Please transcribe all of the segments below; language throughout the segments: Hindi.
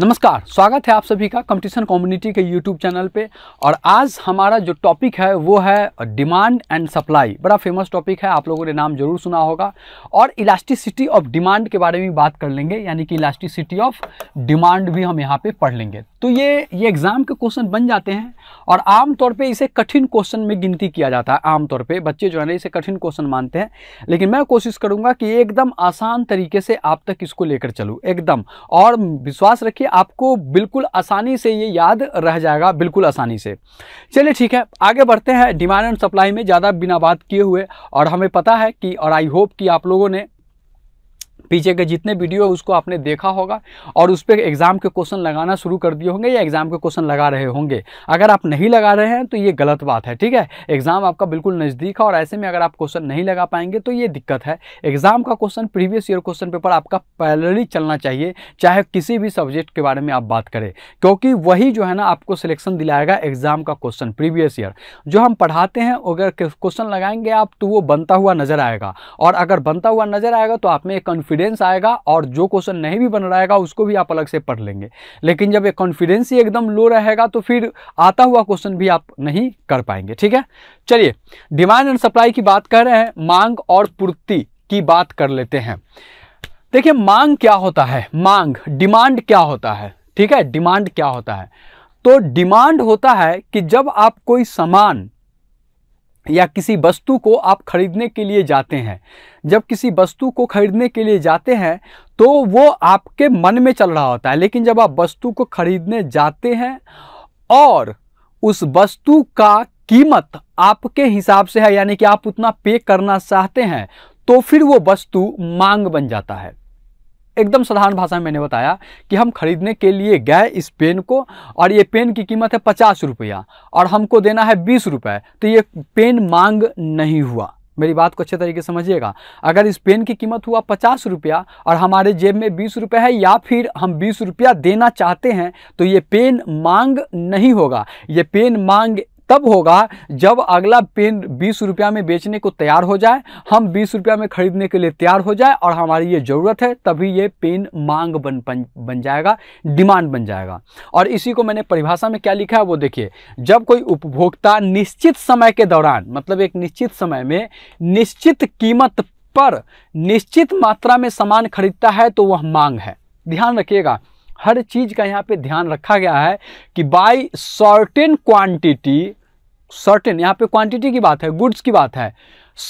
नमस्कार स्वागत है आप सभी का कंपटीशन कम्युनिटी के यूट्यूब चैनल पे और आज हमारा जो टॉपिक है वो है डिमांड एंड सप्लाई बड़ा फेमस टॉपिक है आप लोगों ने नाम जरूर सुना होगा और इलास्टिसिटी ऑफ डिमांड के बारे में बात कर लेंगे यानी कि इलास्टिसिटी ऑफ डिमांड भी हम यहाँ पे पढ़ लेंगे तो ये ये एग्ज़ाम के क्वेश्चन बन जाते हैं और आमतौर पर इसे कठिन क्वेश्चन में गिनती किया जाता है आमतौर पर बच्चे जो है ना इसे कठिन क्वेश्चन मानते हैं लेकिन मैं कोशिश करूँगा कि एकदम आसान तरीके से आप तक इसको लेकर चलूँ एकदम और विश्वास रखिए कि आपको बिल्कुल आसानी से ये याद रह जाएगा बिल्कुल आसानी से चलिए ठीक है आगे बढ़ते हैं डिमांड एंड सप्लाई में ज़्यादा बिना बात किए हुए और हमें पता है कि और आई होप कि आप लोगों ने पीछे के जितने वीडियो है उसको आपने देखा होगा और उस पर एग्ज़ाम के क्वेश्चन लगाना शुरू कर दिए होंगे या एग्ज़ाम के क्वेश्चन लगा रहे होंगे अगर आप नहीं लगा रहे हैं तो ये गलत बात है ठीक है एग्ज़ाम आपका बिल्कुल नज़दीक है और ऐसे में अगर आप क्वेश्चन नहीं लगा पाएंगे तो ये दिक्कत है एग्ज़ाम का question previous year question paper आपका पैलरी चलना चाहिए चाहे किसी भी सब्जेक्ट के बारे में आप बात करें क्योंकि वही जो है ना आपको सिलेक्शन दिलाएगा एग्ज़ाम का क्वेश्चन प्रीवियस ईयर जो हम पढ़ाते हैं अगर क्वेश्चन लगाएंगे आप तो वो बनता हुआ नज़र आएगा और अगर बनता हुआ नज़र आएगा तो आप में एक कॉन्फिडेंस आएगा और जो क्वेश्चन नहीं भी बन रहेगा उसको भी आप अलग से पढ़ लेंगे लेकिन जब एक कॉन्फिडेंस ही एकदम लो रहेगा तो फिर आता हुआ क्वेश्चन भी आप नहीं कर पाएंगे ठीक है चलिए डिमांड एंड सप्लाई की बात कर रहे हैं मांग और पूर्ति की बात कर लेते हैं देखिए मांग क्या होता है मांग डिमांड क्या होता है ठीक है डिमांड क्या होता है तो डिमांड होता है कि जब आप कोई सामान या किसी वस्तु को आप खरीदने के लिए जाते हैं जब किसी वस्तु को खरीदने के लिए जाते हैं तो वो आपके मन में चल रहा होता है लेकिन जब आप वस्तु को खरीदने जाते हैं और उस वस्तु का कीमत आपके हिसाब से है यानी कि आप उतना पे करना चाहते हैं तो फिर वो वस्तु मांग बन जाता है एकदम साधारण भाषा में मैंने बताया कि हम खरीदने के लिए गए इस पेन को और ये पेन की कीमत है पचास रुपया और हमको देना है बीस रुपये तो ये पेन मांग नहीं हुआ मेरी बात को अच्छे तरीके से समझिएगा अगर इस पेन की कीमत हुआ पचास रुपया और हमारे जेब में बीस रुपये है या फिर हम बीस रुपया देना चाहते हैं तो ये पेन मांग नहीं होगा ये पेन मांग तब होगा जब अगला पेन बीस रुपया में बेचने को तैयार हो जाए हम बीस रुपया में ख़रीदने के लिए तैयार हो जाए और हमारी ये ज़रूरत है तभी ये पेन मांग बन बन जाएगा डिमांड बन जाएगा और इसी को मैंने परिभाषा में क्या लिखा है वो देखिए जब कोई उपभोक्ता निश्चित समय के दौरान मतलब एक निश्चित समय में निश्चित कीमत पर निश्चित मात्रा में सामान खरीदता है तो वह मांग है ध्यान रखिएगा हर चीज़ का यहाँ पे ध्यान रखा गया है कि बाय सर्टेन क्वांटिटी सर्टेन यहाँ पे क्वांटिटी की बात है गुड्स की बात है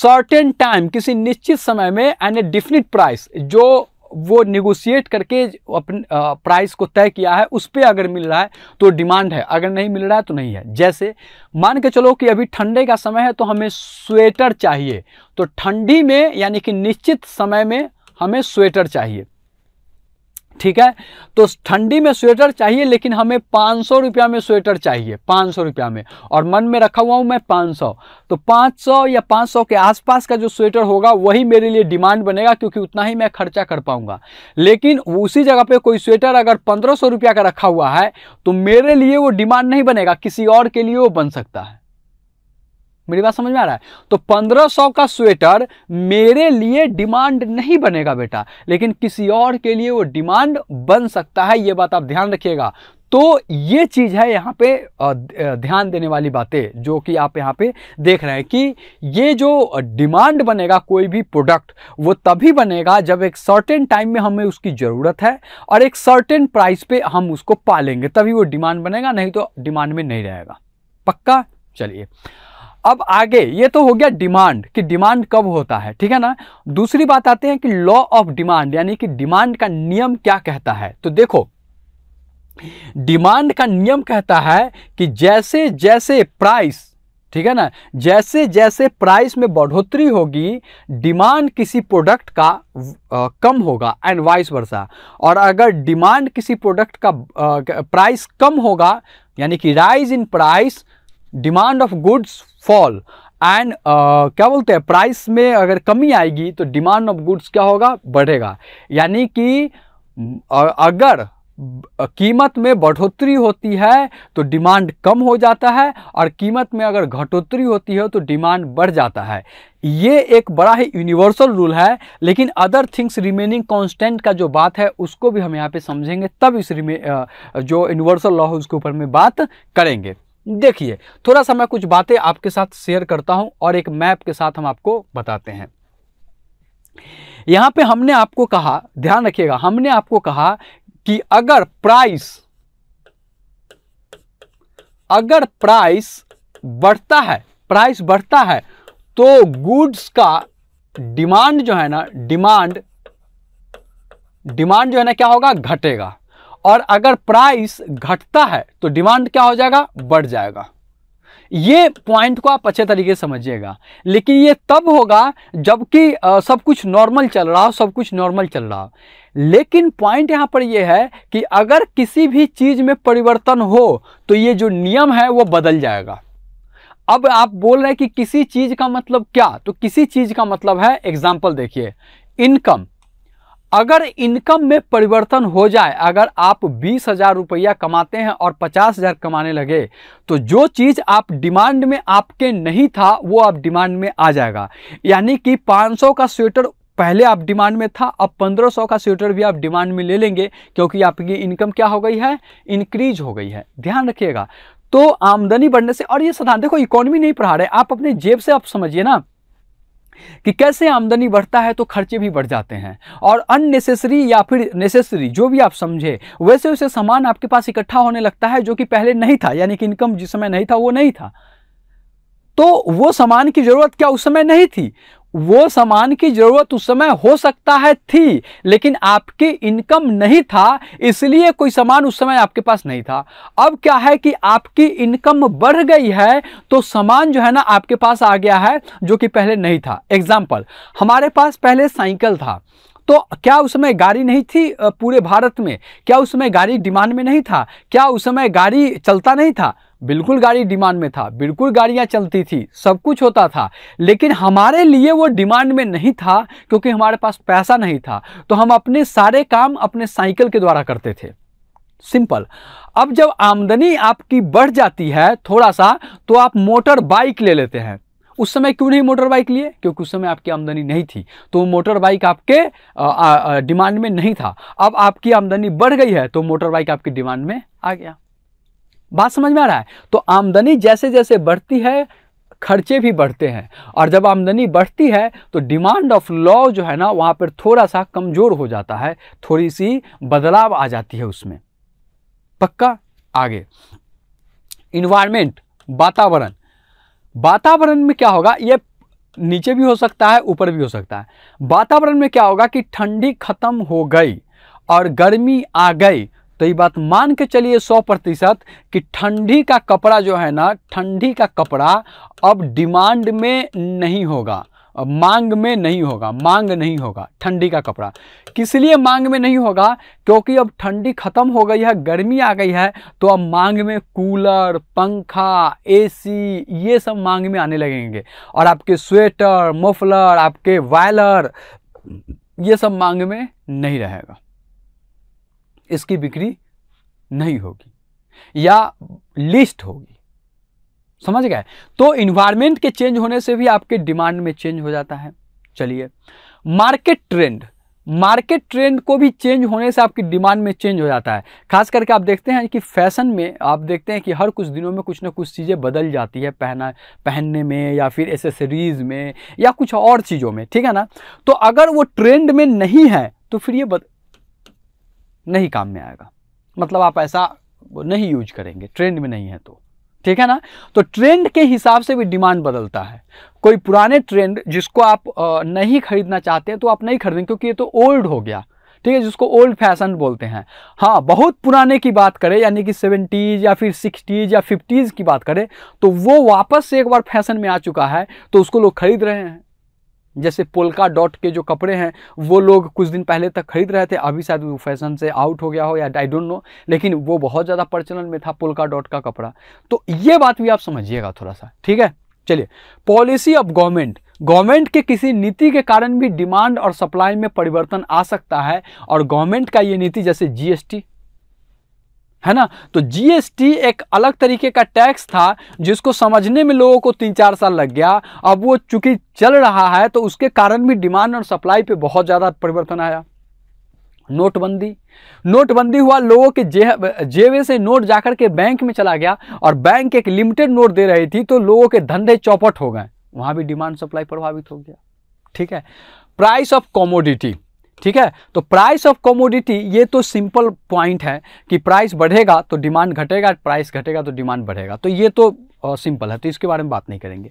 सर्टेन टाइम किसी निश्चित समय में एंड ए डिफिनिट प्राइस जो वो निगोशिएट करके अपने प्राइस को तय किया है उस पर अगर मिल रहा है तो डिमांड है अगर नहीं मिल रहा है तो नहीं है जैसे मान के चलो कि अभी ठंडे का समय है तो हमें स्वेटर चाहिए तो ठंडी में यानी कि निश्चित समय में हमें स्वेटर चाहिए ठीक है तो ठंडी में स्वेटर चाहिए लेकिन हमें पाँच सौ रुपया में स्वेटर चाहिए पाँच सौ रुपया में और मन में रखा हुआ हूँ मैं पाँच सौ तो पाँच सौ या पाँच सौ के आसपास का जो स्वेटर होगा वही मेरे लिए डिमांड बनेगा क्योंकि उतना ही मैं खर्चा कर पाऊंगा लेकिन उसी जगह पे कोई स्वेटर अगर पंद्रह सौ रुपया का रखा हुआ है तो मेरे लिए वो डिमांड नहीं बनेगा किसी और के लिए वो बन सकता है मेरी बात समझ में आ रहा है तो 1500 का स्वेटर मेरे लिए डिमांड नहीं बनेगा बेटा लेकिन किसी और के लिए वो डिमांड बन सकता है ये बात आप ध्यान रखिएगा तो ये चीज़ है यहाँ पे ध्यान देने वाली बातें जो कि आप यहाँ पे देख रहे हैं कि ये जो डिमांड बनेगा कोई भी प्रोडक्ट वो तभी बनेगा जब एक सर्टेन टाइम में हमें उसकी ज़रूरत है और एक सर्टेन प्राइस पे हम उसको पालेंगे तभी वो डिमांड बनेगा नहीं तो डिमांड में नहीं रहेगा पक्का चलिए अब आगे ये तो हो गया डिमांड कि डिमांड कब होता है ठीक है ना दूसरी बात आते हैं कि लॉ ऑफ डिमांड यानी कि डिमांड का नियम क्या कहता है तो देखो डिमांड का नियम कहता है कि जैसे जैसे प्राइस ठीक है ना जैसे जैसे प्राइस में बढ़ोतरी होगी डिमांड किसी प्रोडक्ट का आ, कम होगा एंड वाइस वर्षा और अगर डिमांड किसी प्रोडक्ट का आ, प्राइस कम होगा यानी कि rise in price demand of goods fall and uh, क्या बोलते हैं प्राइस में अगर कमी आएगी तो डिमांड ऑफ गुड्स क्या होगा बढ़ेगा यानी कि अगर कीमत में बढ़ोतरी होती है तो डिमांड कम हो जाता है और कीमत में अगर घटोतरी होती है तो डिमांड बढ़ जाता है ये एक बड़ा ही यूनिवर्सल रूल है लेकिन अदर थिंग्स रिमेनिंग कांस्टेंट का जो बात है उसको भी हम यहाँ पे समझेंगे तब इस रिमे जो यूनिवर्सल लॉ है उसके ऊपर में बात करेंगे देखिए थोड़ा सा मैं कुछ बातें आपके साथ शेयर करता हूं और एक मैप के साथ हम आपको बताते हैं यहां पे हमने आपको कहा ध्यान रखिएगा हमने आपको कहा कि अगर प्राइस अगर प्राइस बढ़ता है प्राइस बढ़ता है तो गुड्स का डिमांड जो है ना डिमांड डिमांड जो है ना क्या होगा घटेगा और अगर प्राइस घटता है तो डिमांड क्या हो जाएगा बढ़ जाएगा ये पॉइंट को आप अच्छे तरीके से समझिएगा लेकिन ये तब होगा जबकि सब कुछ नॉर्मल चल रहा हो सब कुछ नॉर्मल चल रहा हो लेकिन पॉइंट यहाँ पर यह है कि अगर किसी भी चीज़ में परिवर्तन हो तो ये जो नियम है वो बदल जाएगा अब आप बोल रहे हैं कि किसी चीज़ का मतलब क्या तो किसी चीज़ का मतलब है एग्जाम्पल देखिए इनकम अगर इनकम में परिवर्तन हो जाए अगर आप बीस हज़ार रुपया कमाते हैं और पचास हज़ार कमाने लगे तो जो चीज़ आप डिमांड में आपके नहीं था वो आप डिमांड में आ जाएगा यानी कि 500 का स्वेटर पहले आप डिमांड में था अब 1500 का स्वेटर भी आप डिमांड में ले लेंगे क्योंकि आपकी इनकम क्या हो गई है इंक्रीज हो गई है ध्यान रखिएगा तो आमदनी बढ़ने से और ये साधारण देखो इकोनॉमी नहीं पढ़ा रहे आप अपने जेब से आप समझिए ना कि कैसे आमदनी बढ़ता है तो खर्चे भी बढ़ जाते हैं और अननेसेसरी या फिर नेसेसरी जो भी आप समझे वैसे वैसे सामान आपके पास इकट्ठा होने लगता है जो कि पहले नहीं था यानी कि इनकम जिस समय नहीं था वो नहीं था तो वो सामान की ज़रूरत क्या उस समय नहीं थी वो सामान की ज़रूरत उस समय हो सकता है थी लेकिन आपकी इनकम नहीं था इसलिए कोई सामान उस समय आपके पास नहीं था अब क्या है कि आपकी इनकम बढ़ गई है तो सामान जो है ना आपके पास आ गया है जो कि पहले नहीं था एग्जाम्पल हमारे पास पहले साइकिल था तो क्या उस समय गाड़ी नहीं थी पूरे भारत में क्या उस समय गाड़ी डिमांड में नहीं था क्या उस समय गाड़ी चलता नहीं था बिल्कुल गाड़ी डिमांड में था बिल्कुल गाड़ियाँ चलती थी सब कुछ होता था लेकिन हमारे लिए वो डिमांड में नहीं था क्योंकि हमारे पास पैसा नहीं था तो हम अपने सारे काम अपने साइकिल के द्वारा करते थे सिंपल अब जब आमदनी आपकी बढ़ जाती है थोड़ा सा तो आप मोटर बाइक ले लेते हैं उस समय क्यों नहीं मोटर बाइक लिए क्योंकि उस समय आपकी आमदनी नहीं थी तो मोटर बाइक आपके डिमांड में नहीं था अब आपकी आमदनी बढ़ गई है तो मोटर बाइक आपकी डिमांड में आ गया बात समझ में आ रहा है तो आमदनी जैसे जैसे बढ़ती है खर्चे भी बढ़ते हैं और जब आमदनी बढ़ती है तो डिमांड ऑफ लॉ जो है ना वहां पर थोड़ा सा कमज़ोर हो जाता है थोड़ी सी बदलाव आ जाती है उसमें पक्का आगे इन्वायरमेंट वातावरण वातावरण में क्या होगा ये नीचे भी हो सकता है ऊपर भी हो सकता है वातावरण में क्या होगा कि ठंडी खत्म हो गई और गर्मी आ गई तो ये बात मान के चलिए सौ प्रतिशत कि ठंडी का कपड़ा जो है ना ठंडी का कपड़ा अब डिमांड में नहीं होगा मांग में नहीं होगा मांग नहीं होगा ठंडी का कपड़ा किस लिए मांग में नहीं होगा क्योंकि अब ठंडी ख़त्म हो गई है गर्मी आ गई है तो अब मांग में कूलर पंखा एसी ये सब मांग में आने लगेंगे और आपके स्वेटर मफलर आपके वायलर ये सब मांग में नहीं रहेगा इसकी बिक्री नहीं होगी या लिस्ट होगी समझ गए तो इन्वायरमेंट के चेंज होने से भी आपके डिमांड में चेंज हो जाता है चलिए मार्केट ट्रेंड मार्केट ट्रेंड को भी चेंज होने से आपकी डिमांड में चेंज हो जाता है खास करके आप देखते हैं कि फैशन में आप देखते हैं कि हर कुछ दिनों में कुछ ना कुछ चीज़ें बदल जाती है पहना पहनने में या फिर एसेसरीज़ में या कुछ और चीज़ों में ठीक है ना तो अगर वो ट्रेंड में नहीं है तो फिर ये बद... नहीं काम में आएगा मतलब आप ऐसा नहीं यूज करेंगे ट्रेंड में नहीं है तो ठीक है ना तो ट्रेंड के हिसाब से भी डिमांड बदलता है कोई पुराने ट्रेंड जिसको आप नहीं खरीदना चाहते हैं तो आप नहीं खरीदें क्योंकि ये तो ओल्ड हो गया ठीक है जिसको ओल्ड फैशन बोलते हैं हाँ बहुत पुराने की बात करें यानी कि सेवेंटीज़ या फिर सिक्सटीज़ या फिफ्टीज़ की बात करें तो वो वापस से एक बार फैशन में आ चुका है तो उसको लोग खरीद रहे हैं जैसे पोलका डॉट के जो कपड़े हैं वो लोग कुछ दिन पहले तक खरीद रहे थे अभी शायद वो फैशन से आउट हो गया हो या आई डोंट नो लेकिन वो बहुत ज़्यादा प्रचलन में था पोलका डॉट का कपड़ा तो ये बात भी आप समझिएगा थोड़ा सा ठीक है चलिए पॉलिसी ऑफ गवर्नमेंट गवर्नमेंट के किसी नीति के कारण भी डिमांड और सप्लाई में परिवर्तन आ सकता है और गवर्नमेंट का ये नीति जैसे जीएसटी है ना तो जीएसटी एक अलग तरीके का टैक्स था जिसको समझने में लोगों को तीन चार साल लग गया अब वो चूंकि चल रहा है तो उसके कारण भी डिमांड और सप्लाई पे बहुत ज़्यादा परिवर्तन आया नोटबंदी नोटबंदी हुआ लोगों के जे जेबे से नोट जाकर के बैंक में चला गया और बैंक एक लिमिटेड नोट दे रही थी तो लोगों के धंधे चौपट हो गए वहाँ भी डिमांड सप्लाई प्रभावित हो गया ठीक है प्राइस ऑफ कॉमोडिटी ठीक है तो प्राइस ऑफ कॉमोडिटी ये तो सिंपल पॉइंट है कि प्राइस बढ़ेगा तो डिमांड घटेगा प्राइस घटेगा तो डिमांड बढ़ेगा तो ये तो सिंपल है तो इसके बारे में बात नहीं करेंगे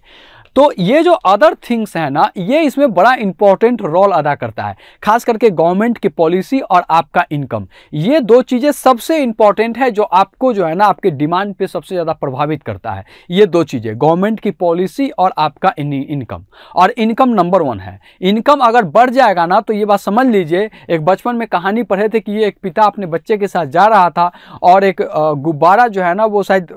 तो ये जो अदर थिंग्स हैं ना ये इसमें बड़ा इंपॉर्टेंट रोल अदा करता है खास करके गवर्नमेंट की पॉलिसी और आपका इनकम ये दो चीज़ें सबसे इंपॉर्टेंट है जो आपको जो है ना आपके डिमांड पे सबसे ज़्यादा प्रभावित करता है ये दो चीज़ें गवर्नमेंट की पॉलिसी और आपका इनकम और इनकम नंबर वन है इनकम अगर बढ़ जाएगा ना तो ये बात समझ लीजिए एक बचपन में कहानी पढ़े थे कि ये एक पिता अपने बच्चे के साथ जा रहा था और एक गुब्बारा जो है ना वो शायद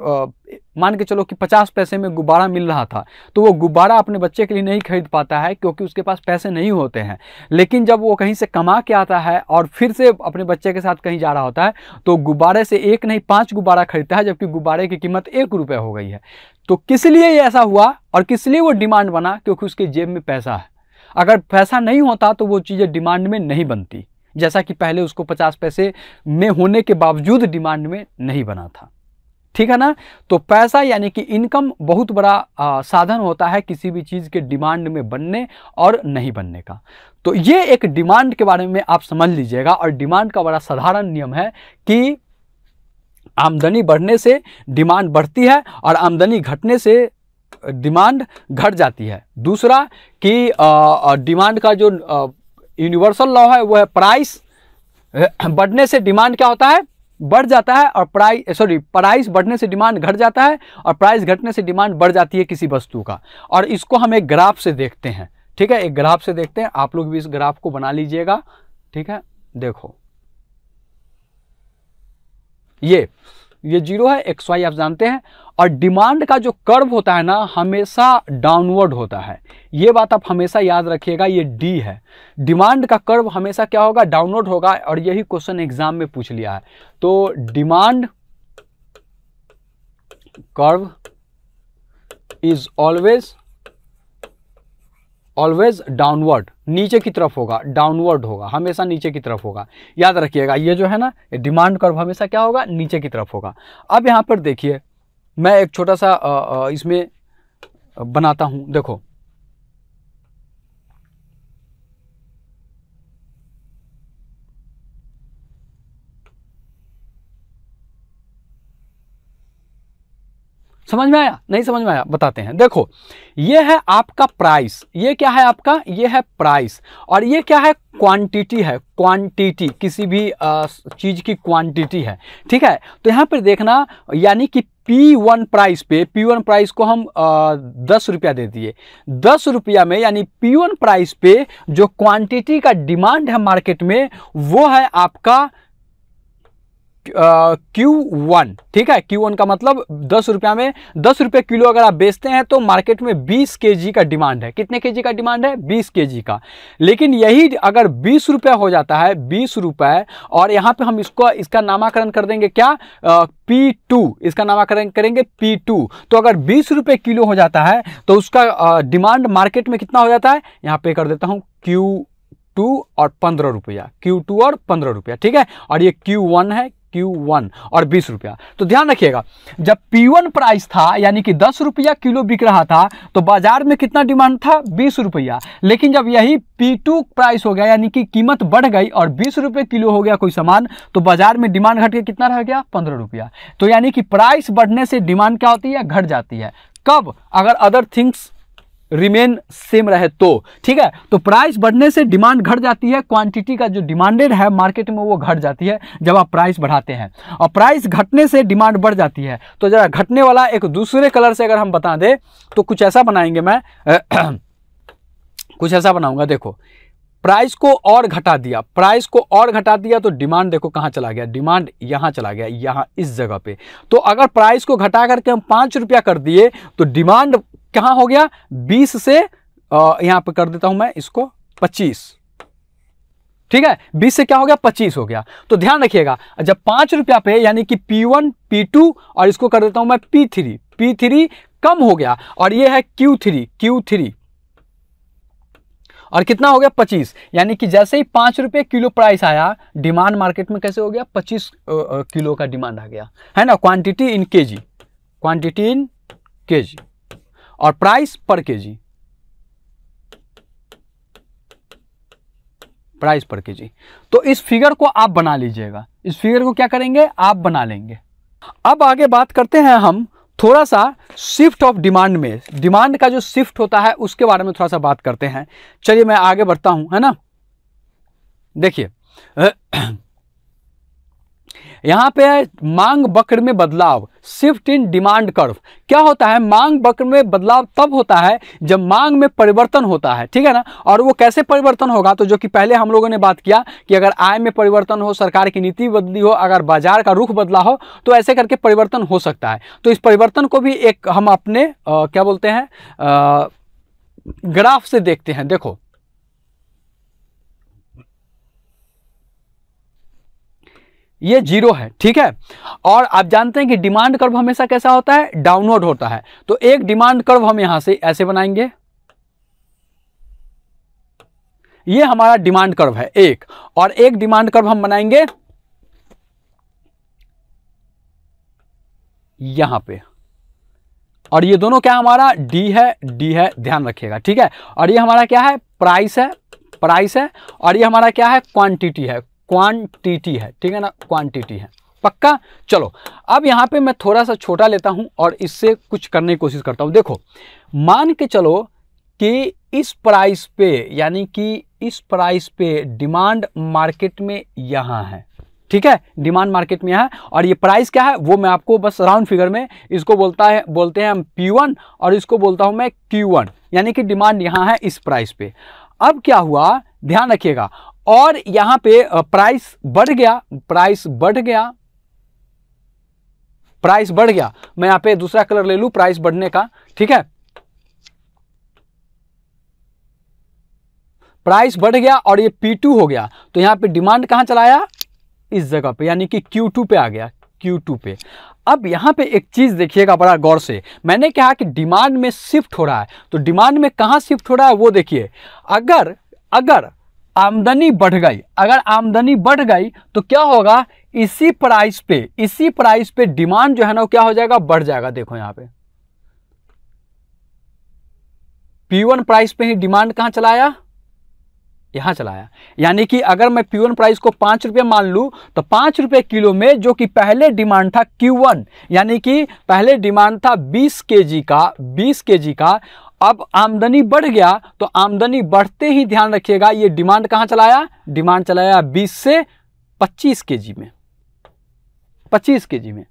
मान के चलो कि पचास पैसे में गुब्बारा मिल रहा था तो वो गुब्बारा अपने बच्चे के लिए नहीं खरीद पाता है क्योंकि उसके पास पैसे नहीं होते हैं लेकिन जब वो कहीं से कमा के आता है और फिर से अपने बच्चे के साथ कहीं जा रहा होता है तो गुब्बारे से एक नहीं पाँच गुब्बारा खरीदता है जबकि गुब्बारे की कीमत एक रुपये हो गई है तो किस लिए ये ऐसा हुआ और किस लिए वो डिमांड बना क्योंकि उसके जेब में पैसा है अगर पैसा नहीं होता तो वो चीज़ें डिमांड में नहीं बनती जैसा कि पहले उसको पचास पैसे में होने के बावजूद डिमांड में नहीं बना था ठीक है ना तो पैसा यानी कि इनकम बहुत बड़ा आ, साधन होता है किसी भी चीज़ के डिमांड में बनने और नहीं बनने का तो ये एक डिमांड के बारे में आप समझ लीजिएगा और डिमांड का बड़ा साधारण नियम है कि आमदनी बढ़ने से डिमांड बढ़ती है और आमदनी घटने से डिमांड घट जाती है दूसरा कि डिमांड का जो यूनिवर्सल लॉ है वो है प्राइस बढ़ने से डिमांड क्या होता है बढ़ जाता है और प्राइस सॉरी eh, प्राइस बढ़ने से डिमांड घट जाता है और प्राइस घटने से डिमांड बढ़ जाती है किसी वस्तु का और इसको हम एक ग्राफ से देखते हैं ठीक है एक ग्राफ से देखते हैं आप लोग भी इस ग्राफ को बना लीजिएगा ठीक है देखो ये ये जीरो है एक्स वाई आप जानते हैं और डिमांड का जो कर्व होता है ना हमेशा डाउनवर्ड होता है ये बात आप हमेशा याद रखिएगा ये डी है डिमांड का कर्व हमेशा क्या होगा डाउनवर्ड होगा और यही क्वेश्चन एग्जाम में पूछ लिया है तो demand curve is always always downward नीचे की तरफ होगा डाउनवर्ड होगा हमेशा नीचे की तरफ होगा याद रखिएगा ये जो है ना डिमांड कर्व हमेशा क्या होगा नीचे की तरफ होगा अब यहां पर देखिए मैं एक छोटा सा इसमें बनाता हूँ देखो समझ में आया नहीं समझ में आया बताते हैं देखो ये है आपका प्राइस ये क्या है आपका ये है प्राइस और ये क्या है क्वांटिटी है क्वांटिटी किसी भी चीज़ की क्वांटिटी है ठीक है तो यहाँ पर देखना यानी कि पी वन प्राइस पे पी वन प्राइस को हम आ, दस रुपया दे दिए दस रुपया में यानी पी वन प्राइस पे जो क्वांटिटी का डिमांड है मार्केट में वो है आपका क्यू वन ठीक है क्यू वन का मतलब दस रुपया में दस रुपये किलो अगर आप बेचते हैं तो मार्केट में बीस के जी का डिमांड है कितने के जी का डिमांड है बीस के जी का लेकिन यही अगर बीस रुपये हो जाता है बीस रुपये और यहाँ पे हम इसको इसका नामाकरण कर देंगे क्या पी टू इसका नामाकरण करेंगे पी टू तो अगर बीस रुपये किलो हो जाता है तो उसका डिमांड मार्केट में कितना हो जाता है यहाँ पे कर देता हूँ क्यू टू और पंद्रह रुपया क्यू टू और पंद्रह रुपया ठीक है और ये क्यू वन है क्यू वन और बीस रुपया तो ध्यान रखिएगा जब पी वन प्राइस था यानी कि दस रुपया किलो बिक रहा था तो बाजार में कितना डिमांड था बीस रुपया लेकिन जब यही पी टू प्राइस हो गया यानी कि कीमत बढ़ गई और बीस रुपये किलो हो गया कोई सामान तो बाजार में डिमांड घट के कितना रह गया पंद्रह रुपया तो यानी कि प्राइस बढ़ने से डिमांड क्या होती है घट जाती है कब अगर अदर थिंग्स रिमेन सेम रहे तो ठीक है तो प्राइस बढ़ने से डिमांड घट जाती है क्वांटिटी का जो डिमांडेड है मार्केट में वो घट जाती है जब आप प्राइस बढ़ाते हैं और प्राइस घटने से डिमांड बढ़ जाती है तो ज़रा घटने वाला एक दूसरे कलर से अगर हम बता दें तो कुछ ऐसा बनाएंगे मैं कुछ ऐसा बनाऊंगा देखो प्राइस को और घटा दिया प्राइस को और घटा दिया तो डिमांड देखो कहाँ चला गया डिमांड यहाँ चला गया यहाँ इस जगह पे तो अगर प्राइस को घटा करके हम पाँच रुपया कर दिए तो डिमांड कहां हो गया बीस से यहां पर कर देता हूं मैं इसको पच्चीस ठीक है बीस से क्या हो गया पच्चीस हो गया तो ध्यान रखिएगा जब पांच रुपया पे यानी कि पी वन पी टू और इसको कर देता हूं मैं पी थ्री पी थ्री कम हो गया और ये है क्यू थ्री क्यू थ्री और कितना हो गया पच्चीस यानी कि जैसे ही पांच रुपये किलो प्राइस आया डिमांड मार्केट में कैसे हो गया पच्चीस किलो का डिमांड आ गया है ना quantity in KG quantity in KG और price per KG price per KG तो इस फिगर को आप बना लीजिएगा इस फिगर को क्या करेंगे आप बना लेंगे अब आगे बात करते हैं हम थोड़ा सा शिफ्ट ऑफ डिमांड में डिमांड का जो शिफ्ट होता है उसके बारे में थोड़ा सा बात करते हैं चलिए मैं आगे बढ़ता हूं है ना देखिए यहाँ पे है मांग वक्र में बदलाव शिफ्ट इन डिमांड कर्व क्या होता है मांग वक्र में बदलाव तब होता है जब मांग में परिवर्तन होता है ठीक है ना और वो कैसे परिवर्तन होगा तो जो कि पहले हम लोगों ने बात किया कि अगर आय में परिवर्तन हो सरकार की नीति बदली हो अगर बाजार का रुख बदला हो तो ऐसे करके परिवर्तन हो सकता है तो इस परिवर्तन को भी एक हम अपने आ, क्या बोलते हैं ग्राफ से देखते हैं देखो ये जीरो है ठीक है और आप जानते हैं कि डिमांड कर्व हमेशा कैसा होता है डाउनवर्ड होता है तो एक डिमांड कर्व हम यहां से ऐसे बनाएंगे ये हमारा डिमांड कर्व है एक और एक डिमांड कर्व हम बनाएंगे यहां पे और ये दोनों क्या हमारा डी है डी है ध्यान रखिएगा ठीक है और ये हमारा क्या है प्राइस है प्राइस है और ये हमारा क्या है क्वांटिटी है क्वांटिटी है ठीक है ना क्वांटिटी है पक्का चलो अब यहाँ पे मैं थोड़ा सा छोटा लेता हूँ और इससे कुछ करने की कोशिश करता हूँ देखो मान के चलो कि इस प्राइस पे यानी कि इस प्राइस पे डिमांड मार्केट में यहाँ है ठीक है डिमांड मार्केट में है और ये प्राइस क्या है वो मैं आपको बस राउंड फिगर में इसको बोलता है बोलते हैं हम P1 और इसको बोलता हूँ मैं Q1 यानी कि डिमांड यहाँ है इस प्राइस पे अब क्या हुआ ध्यान रखिएगा और यहां पे प्राइस बढ़ गया प्राइस बढ़ गया प्राइस बढ़ गया मैं यहां पे दूसरा कलर ले लू प्राइस बढ़ने का ठीक है प्राइस बढ़ गया और ये P2 हो गया तो यहां पे डिमांड कहां चलाया इस जगह पे यानी कि Q2 पे आ गया Q2 पे अब यहां पे एक चीज़ देखिएगा बड़ा गौर से मैंने कहा कि डिमांड में शिफ्ट हो रहा है तो डिमांड में कहा शिफ्ट हो रहा है वो देखिए अगर अगर आमदनी बढ़ गई अगर आमदनी बढ़ गई तो क्या होगा इसी प्राइस पे इसी प्राइस पे डिमांड जो है ना वो क्या हो जाएगा बढ़ जाएगा देखो यहां पे पी प्राइस पे ही डिमांड कहां चलाया यहां चलाया यानी कि अगर मैं पी प्राइस को पांच रुपये मान लू तो पांच रुपये किलो में जो कि पहले डिमांड था क्यू यानी कि पहले डिमांड था बीस के का बीस के का अब आमदनी बढ़ गया तो आमदनी बढ़ते ही ध्यान रखिएगा ये डिमांड कहाँ चलाया डिमांड चलाया 20 से 25 के में 25 के में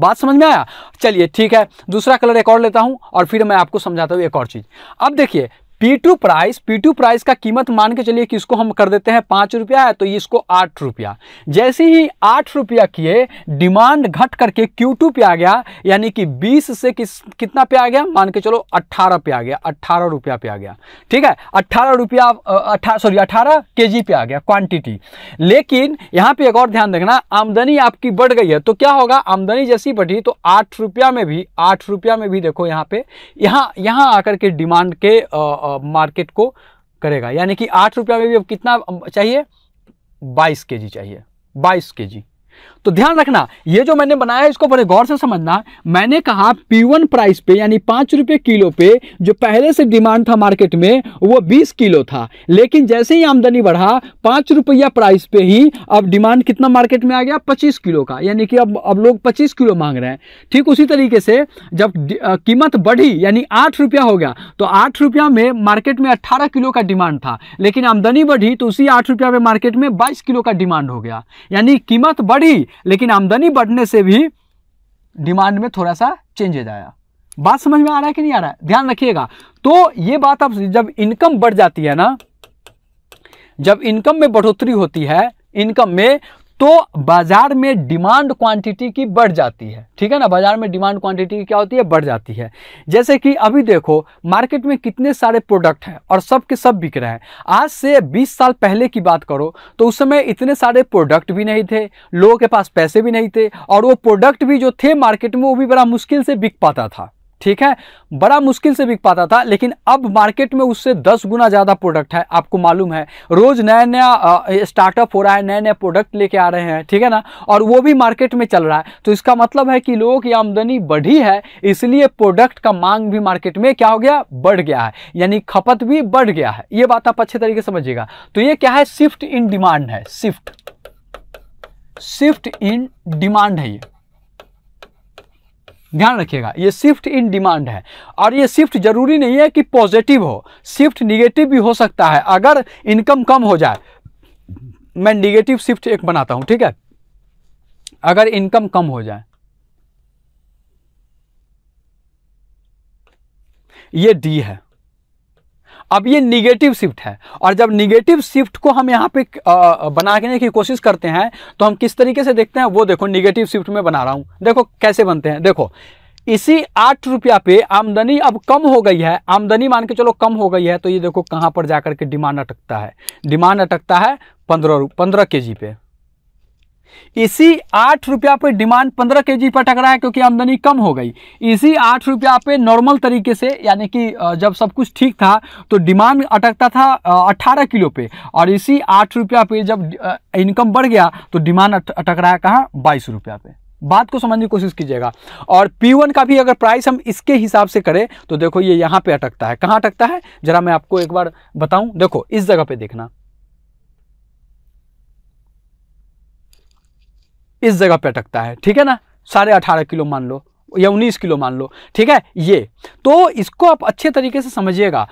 बात समझ में आया चलिए ठीक है दूसरा कलर एक और लेता हूं और फिर मैं आपको समझाता हूँ एक और चीज़ अब देखिए P two price P two price का कीमत मान के चलिए कि इसको हम कर देते हैं पाँच रुपया है तो इसको आठ रुपया जैसे ही आठ रुपया किए डिमांड घट करके क्यू टू पे आ गया यानी कि बीस से किस कितना पे आ गया मान के चलो अट्ठारह पे आ गया अट्ठारह रुपया पे आ गया ठीक है अट्ठारह रुपया अट्ठारह सॉरी अट्ठारह के पे आ गया क्वान्टिटी लेकिन यहाँ पे एक और ध्यान देखना आमदनी आपकी बढ़ गई है तो क्या होगा आमदनी जैसी बढ़ी तो आठ रुपया में भी आठ रुपया में भी देखो यहाँ पे यहाँ यहाँ आकर के डिमांड के आ, मार्केट को करेगा यानी कि आठ रुपया में भी अब कितना चाहिए बाईस के जी चाहिए बाईस के जी तो ध्यान रखना ये जो मैंने बनाया इसको बड़े गौर से समझना मैंने कहा पी वन प्राइस पे यानी पांच रुपये किलो पे जो पहले से डिमांड था मार्केट में वो बीस किलो था लेकिन जैसे ही आमदनी बढ़ा पांच रुपया प्राइस पे ही अब डिमांड कितना मार्केट में आ गया पच्चीस किलो का यानी कि अब अब लोग पच्चीस किलो मांग रहे हैं ठीक उसी तरीके से जब कीमत बढ़ी यानी आठ रुपया हो गया तो आठ रुपया में मार्केट में अट्ठारह किलो का डिमांड था लेकिन आमदनी बढ़ी तो उसी आठ रुपया में मार्केट में बाईस किलो का डिमांड हो गया यानी कीमत बढ़ी लेकिन आमदनी बढ़ने से भी डिमांड में थोड़ा सा चेंजेज आया बात समझ में आ रहा है कि नहीं आ रहा है ध्यान रखिएगा तो ये बात आप जब इनकम बढ़ जाती है ना जब इनकम में बढ़ोतरी होती है इनकम में तो बाजार में डिमांड क्वांटिटी की बढ़ जाती है ठीक है ना बाजार में डिमांड क्वांटिटी की क्या होती है बढ़ जाती है जैसे कि अभी देखो मार्केट में कितने सारे प्रोडक्ट हैं और सब के सब बिक रहे हैं आज से 20 साल पहले की बात करो तो उस समय इतने सारे प्रोडक्ट भी नहीं थे लोगों के पास पैसे भी नहीं थे और वो प्रोडक्ट भी जो थे मार्केट में वो भी बड़ा मुश्किल से बिक पाता था ठीक है बड़ा मुश्किल से बिक पाता था लेकिन अब मार्केट में उससे दस गुना ज़्यादा प्रोडक्ट है आपको मालूम है रोज़ नया नया स्टार्टअप हो रहा है नए नए प्रोडक्ट लेके आ रहे हैं ठीक है ना और वो भी मार्केट में चल रहा है तो इसका मतलब है कि लोगों की आमदनी बढ़ी है इसलिए प्रोडक्ट का मांग भी मार्केट में क्या हो गया बढ़ गया है यानी खपत भी बढ़ गया है ये बात आप अच्छे तरीके समझिएगा तो ये क्या है शिफ्ट इन डिमांड है शिफ्ट शिफ्ट इन डिमांड है ये ध्यान रखिएगा ये शिफ्ट इन डिमांड है और ये शिफ्ट जरूरी नहीं है कि पॉजिटिव हो शिफ्ट निगेटिव भी हो सकता है अगर इनकम कम हो जाए मैं निगेटिव शिफ्ट एक बनाता हूँ ठीक है अगर इनकम कम हो जाए ये डी है अब ये निगेटिव शिफ्ट है और जब निगेटिव शिफ्ट को हम यहाँ पे बनाने की कोशिश करते हैं तो हम किस तरीके से देखते हैं वो देखो निगेटिव शिफ्ट में बना रहा हूँ देखो कैसे बनते हैं देखो इसी आठ रुपया पे आमदनी अब कम हो गई है आमदनी मान के चलो कम हो गई है तो ये देखो कहाँ पर जाकर के डिमांड अटकता है डिमांड अटकता है पंद्रह पंद्रह के जी पे इसी आठ रुपया पे डिमांड पंद्रह के जी पर टकरा है क्योंकि आमदनी कम हो गई इसी आठ रुपया पे नॉर्मल तरीके से यानी कि जब सब कुछ ठीक था तो डिमांड अटकता था अट्ठारह किलो पे और इसी आठ रुपया पे जब इनकम बढ़ गया तो डिमांड अटक रहा है कहाँ बाईस रुपया पे बात को समझने की कोशिश कीजिएगा और P1 का भी अगर प्राइस हम इसके हिसाब से करें तो देखो ये यहाँ पे अटकता है कहाँ अटकता है जरा मैं आपको एक बार बताऊँ देखो इस जगह पे देखना इस जगह पे अटकता है ठीक है ना साढ़े अठारह किलो मान लो या उन्नीस किलो मान लो ठीक है ये तो इसको आप अच्छे तरीके से समझिएगा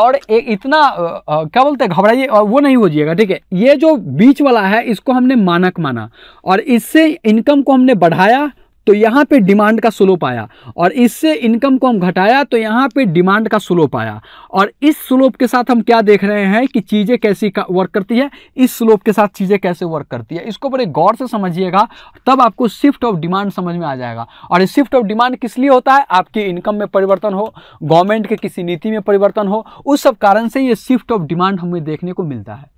और ए, इतना आ, आ, क्या बोलते हैं घबराइए और वो नहीं हो जाइएगा ठीक है ये जो बीच वाला है इसको हमने मानक माना और इससे इनकम को हमने बढ़ाया तो यहाँ पे डिमांड का स्लोप आया और इससे इनकम को हम घटाया तो यहाँ पे डिमांड का स्लोप आया और इस स्लोप के साथ हम क्या देख रहे हैं कि चीज़ें कैसी वर्क करती है इस स्लोप के साथ चीज़ें कैसे वर्क करती है इसको बड़े गौर से समझिएगा तब आपको शिफ्ट ऑफ डिमांड समझ में आ जाएगा और शिफ्ट ऑफ डिमांड किस लिए होता है आपकी इनकम में परिवर्तन हो गवर्नमेंट के किसी नीति में परिवर्तन हो उस सब कारण से ये शिफ्ट ऑफ डिमांड हमें देखने को मिलता है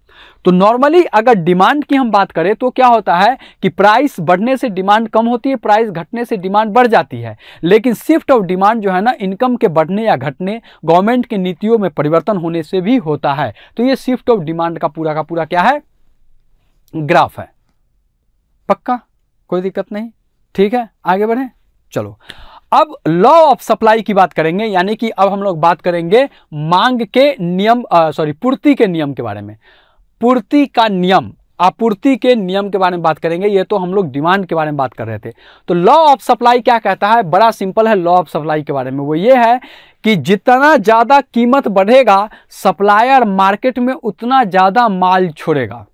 तो नॉर्मली अगर डिमांड की हम बात करें तो क्या होता है कि प्राइस बढ़ने से डिमांड कम होती है प्राइस घटने से डिमांड बढ़ जाती है लेकिन शिफ्ट ऑफ डिमांड जो है ना इनकम के बढ़ने या घटने गवर्नमेंट की नीतियों में परिवर्तन होने से भी होता है तो ये शिफ्ट ऑफ डिमांड का पूरा का पूरा क्या है ग्राफ है पक्का कोई दिक्कत नहीं ठीक है आगे बढ़े चलो अब लॉ ऑफ सप्लाई की बात करेंगे यानी कि अब हम लोग बात करेंगे मांग के नियम सॉरी पूर्ति के नियम के बारे में पूर्ति का नियम आपूर्ति के नियम के बारे में बात करेंगे ये तो हम लोग डिमांड के बारे में बात कर रहे थे तो लॉ ऑफ सप्लाई क्या कहता है बड़ा सिंपल है लॉ ऑफ सप्लाई के बारे में वो ये है कि जितना ज़्यादा कीमत बढ़ेगा सप्लायर मार्केट में उतना ज़्यादा माल छोड़ेगा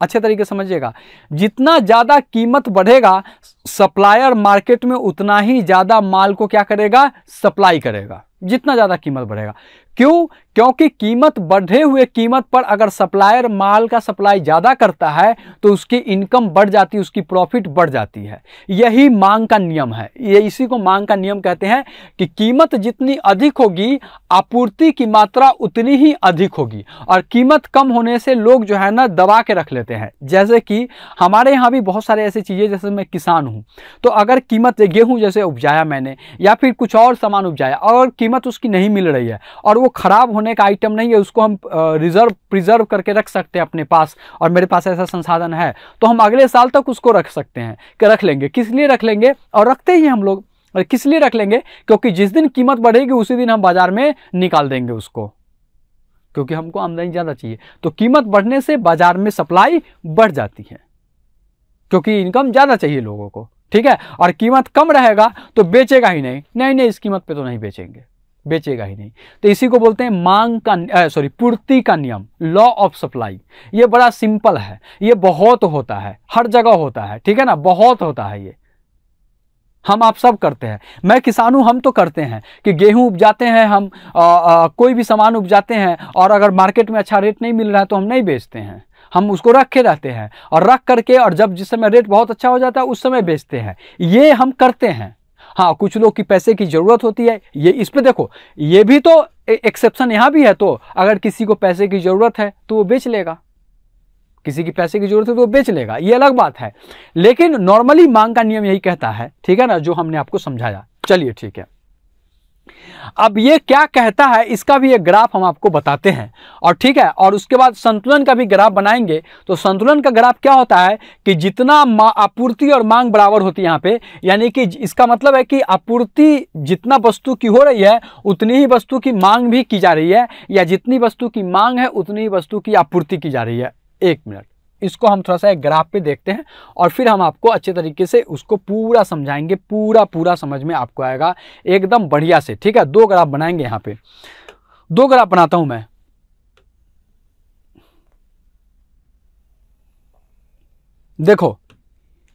अच्छे तरीके समझिएगा जितना ज़्यादा कीमत बढ़ेगा सप्लायर मार्केट में उतना ही ज़्यादा माल को क्या करेगा सप्लाई करेगा जितना ज़्यादा कीमत बढ़ेगा क्यों क्योंकि कीमत बढ़े हुए कीमत पर अगर सप्लायर माल का सप्लाई ज़्यादा करता है तो उसकी इनकम बढ़ जाती है उसकी प्रॉफिट बढ़ जाती है यही मांग का नियम है ये इसी को मांग का नियम कहते हैं कि कीमत जितनी अधिक होगी आपूर्ति की मात्रा उतनी ही अधिक होगी और कीमत कम होने से लोग जो है ना दबा के रख लेते हैं जैसे कि हमारे यहाँ भी बहुत सारे ऐसी चीज़ें जैसे मैं किसान हूँ तो अगर कीमत गेहूँ जैसे उपजाया मैंने या फिर कुछ और सामान उपजाया और कीमत उसकी नहीं मिल रही है और वो ख़राब होने का आइटम नहीं है उसको हम रिजर्व प्रिजर्व करके रख सकते हैं अपने पास और मेरे पास ऐसा संसाधन है तो हम अगले साल तक उसको रख सकते हैं कि रख लेंगे किस लिए रख लेंगे और रखते ही हम लोग किस लिए रख लेंगे क्योंकि जिस दिन कीमत बढ़ेगी उसी दिन हम बाज़ार में निकाल देंगे उसको क्योंकि हमको आमदनी ज़्यादा चाहिए तो कीमत बढ़ने से बाज़ार में सप्लाई बढ़ जाती है क्योंकि इनकम ज़्यादा चाहिए लोगों को ठीक है और कीमत कम रहेगा तो बेचेगा ही नहीं नहीं नहीं इस कीमत पे तो नहीं बेचेंगे बेचेगा ही नहीं तो इसी को बोलते हैं मांग का सॉरी पूर्ति का नियम लॉ ऑफ सप्लाई ये बड़ा सिंपल है ये बहुत होता है हर जगह होता है ठीक है ना बहुत होता है ये हम आप सब करते हैं मैं किसान हूं हम तो करते हैं कि गेहूं उपजाते हैं हम आ, आ, कोई भी सामान उपजाते हैं और अगर मार्केट में अच्छा रेट नहीं मिल रहा है तो हम नहीं बेचते हैं हम उसको रख के रहते हैं और रख करके और जब जिस समय रेट बहुत अच्छा हो जाता है उस समय बेचते हैं ये हम करते हैं हाँ कुछ लोग की पैसे की ज़रूरत होती है ये इस पर देखो ये भी तो एक्सेप्शन यहाँ भी है तो अगर किसी को पैसे की ज़रूरत है तो वो बेच लेगा किसी की पैसे की जरूरत है तो वो बेच लेगा ये अलग बात है लेकिन नॉर्मली मांग का नियम यही कहता है ठीक है ना जो हमने आपको समझाया चलिए ठीक है अब ये क्या कहता है इसका भी एक ग्राफ हम आपको बताते हैं और ठीक है और उसके बाद संतुलन का भी ग्राफ बनाएंगे तो संतुलन का ग्राफ क्या होता है कि जितना आपूर्ति और मांग बराबर होती है यहाँ पे यानी कि इसका मतलब है कि आपूर्ति जितना वस्तु की हो रही है उतनी ही वस्तु की मांग भी की जा रही है या जितनी वस्तु की मांग है उतनी ही वस्तु की आपूर्ति की जा रही है एक मिनट इसको हम थोड़ा सा एक ग्राफ पे देखते हैं और फिर हम आपको अच्छे तरीके से उसको पूरा समझाएंगे पूरा पूरा समझ में आपको आएगा एकदम बढ़िया से ठीक है दो ग्राफ बनाएंगे यहाँ पे दो ग्राफ बनाता हूं मैं देखो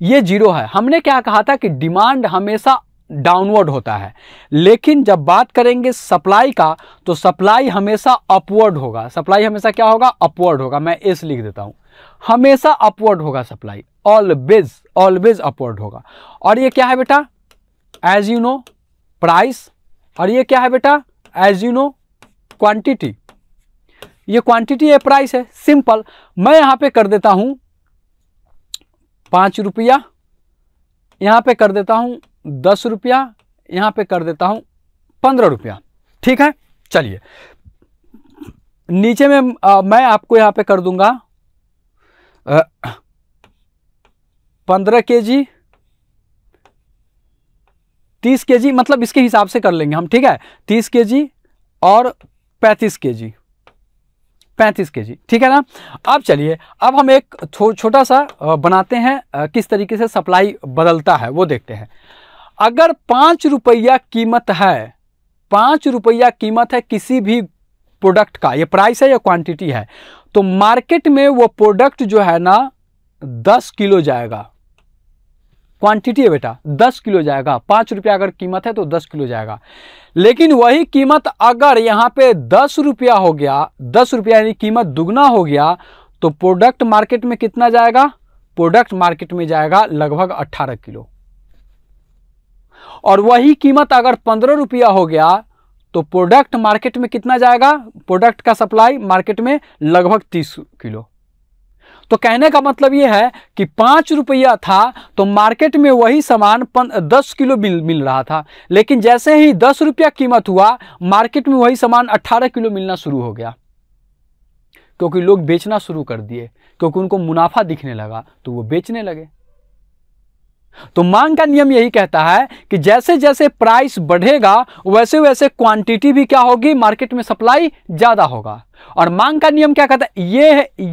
ये जीरो है हमने क्या कहा था कि डिमांड हमेशा डाउनवर्ड होता है लेकिन जब बात करेंगे सप्लाई का तो सप्लाई हमेशा अपवर्ड होगा सप्लाई हमेशा क्या होगा अपवर्ड होगा मैं एस लिख देता हूं हमेशा अपवर्ड होगा सप्लाई ऑलवेज ऑलवेज अपवर्ड होगा और ये क्या है बेटा एज यू नो प्राइस और ये क्या है बेटा एज यू नो क्वांटिटी ये क्वांटिटी है प्राइस है सिंपल मैं यहां पे कर देता हूं पांच रुपया यहां पे कर देता हूं दस रुपया यहां पे कर देता हूं पंद्रह रुपया ठीक है चलिए नीचे में आ, मैं आपको यहां पे कर दूंगा पंद्रह के जी तीस के जी मतलब इसके हिसाब से कर लेंगे हम ठीक है तीस के जी और पैंतीस के जी पैंतीस के जी ठीक है ना अब चलिए अब हम एक छोटा सा बनाते हैं किस तरीके से सप्लाई बदलता है वो देखते हैं अगर पाँच रुपया कीमत है पाँच रुपया कीमत है किसी भी प्रोडक्ट का ये प्राइस है या क्वांटिटी है तो मार्केट में वो प्रोडक्ट जो है ना दस किलो जाएगा क्वांटिटी है बेटा दस किलो जाएगा पांच रुपया अगर कीमत है तो दस किलो जाएगा लेकिन वही कीमत अगर यहां पे दस रुपया हो गया दस रुपया यानी कीमत दुगना हो गया तो प्रोडक्ट मार्केट में कितना जाएगा प्रोडक्ट मार्केट में जाएगा लगभग अट्ठारह किलो और वही कीमत अगर पंद्रह रुपया हो गया तो प्रोडक्ट मार्केट में कितना जाएगा प्रोडक्ट का सप्लाई मार्केट में लगभग तीस किलो तो कहने का मतलब यह है कि पांच रुपया था तो मार्केट में वही सामान दस किलो मिल मिल रहा था लेकिन जैसे ही दस रुपया कीमत हुआ मार्केट में वही सामान अट्ठारह किलो मिलना शुरू हो गया क्योंकि लोग बेचना शुरू कर दिए क्योंकि उनको मुनाफा दिखने लगा तो वो बेचने लगे तो मांग का नियम यही कहता है कि जैसे जैसे प्राइस बढ़ेगा वैसे वैसे क्वांटिटी भी क्या होगी मार्केट में सप्लाई ज़्यादा होगा और मांग का नियम क्या कहता है ये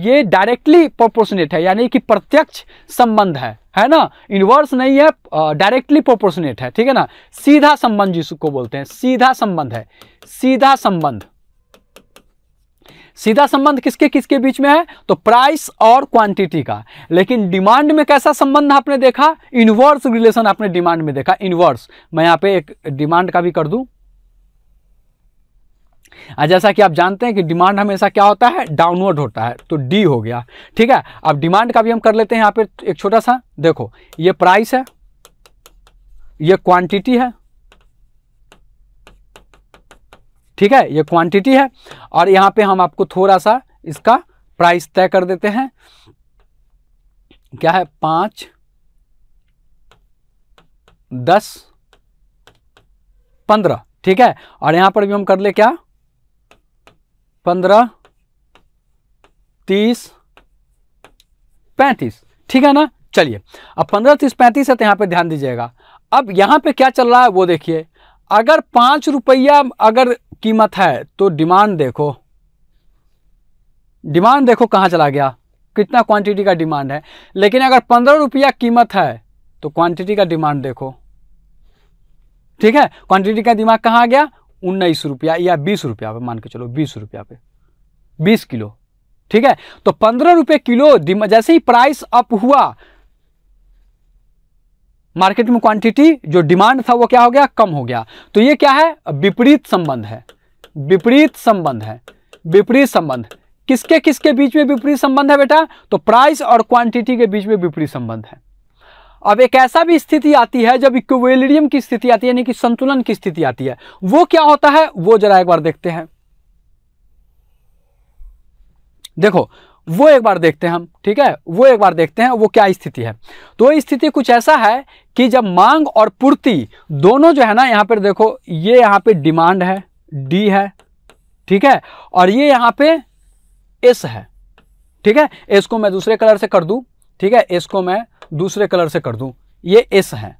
ये डायरेक्टली प्रोपोर्शनेट है यानी कि प्रत्यक्ष संबंध है है ना इनवर्स नहीं है डायरेक्टली प्रोपोर्शनेट है ठीक है ना सीधा संबंध जिसको बोलते हैं सीधा संबंध है सीधा संबंध सीधा संबंध किसके किसके बीच में है तो प्राइस और क्वांटिटी का लेकिन डिमांड में कैसा संबंध आपने देखा इनवर्स रिलेशन आपने डिमांड में देखा इनवर्स मैं यहां पे एक डिमांड का भी कर दू जैसा कि आप जानते हैं कि डिमांड हमेशा क्या होता है डाउनवर्ड होता है तो डी हो गया ठीक है अब डिमांड का भी हम कर लेते हैं यहां पर एक छोटा सा देखो ये प्राइस है ये क्वांटिटी है ठीक है ये क्वांटिटी है और यहाँ पे हम आपको थोड़ा सा इसका प्राइस तय कर देते हैं क्या है पाँच दस पंद्रह ठीक है और यहाँ पर भी हम कर ले क्या पंद्रह तीस पैंतीस ठीक है ना चलिए अब पंद्रह तीस पैंतीस है तो यहाँ पर ध्यान दीजिएगा अब यहाँ पे क्या चल रहा है वो देखिए अगर पाँच रुपया अगर कीमत है तो डिमांड देखो डिमांड देखो कहाँ चला गया कितना क्वांटिटी का डिमांड है लेकिन अगर पंद्रह रुपया कीमत है तो क्वांटिटी का डिमांड देखो ठीक है क्वांटिटी का दिमाग कहाँ आ गया उन्नीस रुपया या बीस रुपया पे मान के चलो बीस रुपया पे बीस किलो ठीक है तो पंद्रह रुपये किलो जैसे ही प्राइस अप हुआ मार्केट में क्वांटिटी जो डिमांड था वो क्या हो गया कम हो गया तो ये क्या है विपरीत संबंध है विपरीत संबंध है विपरीत संबंध किसके किसके बीच में विपरीत संबंध है बेटा तो प्राइस और क्वांटिटी के बीच में विपरीत संबंध है अब एक ऐसा भी स्थिति आती है जब इक्वेलिडियम की स्थिति आती है यानी कि संतुलन की स्थिति आती है वो क्या होता है वो जरा एक बार देखते हैं देखो वो एक बार देखते हैं हम ठीक है वो एक बार देखते हैं वो क्या स्थिति है तो स्थिति कुछ ऐसा है कि जब मांग और पूर्ति दोनों जो है ना यहाँ पर देखो ये यहाँ पर डिमांड है डी है ठीक है और ये यहाँ पे एस है ठीक है एस को मैं दूसरे कलर से कर दू ठीक है एस को मैं दूसरे कलर से कर दू ये एस है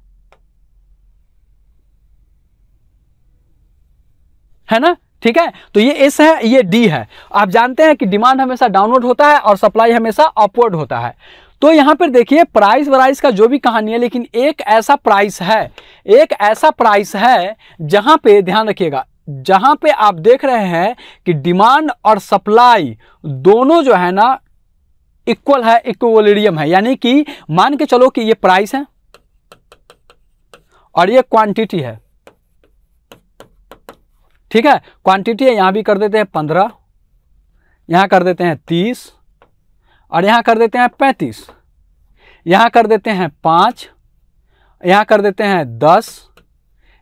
है ना ठीक है तो ये एस है ये डी है आप जानते हैं कि डिमांड हमेशा डाउनवर्ड होता है और सप्लाई हमेशा अपवर्ड होता है तो यहाँ पर देखिए प्राइस वराइस का जो भी कहानी है लेकिन एक ऐसा प्राइस है एक ऐसा प्राइस है जहाँ पे ध्यान रखिएगा जहाँ पे आप देख रहे हैं कि डिमांड और सप्लाई दोनों जो है ना इक्वल है इक्वलिडियम है यानी कि मान के चलो कि ये प्राइस है और ये क्वांटिटी है ठीक है क्वांटिटी है यहाँ भी कर देते हैं पंद्रह यहाँ कर देते हैं तीस और यहाँ कर देते हैं पैंतीस यहाँ कर देते हैं पाँच यहाँ कर देते हैं दस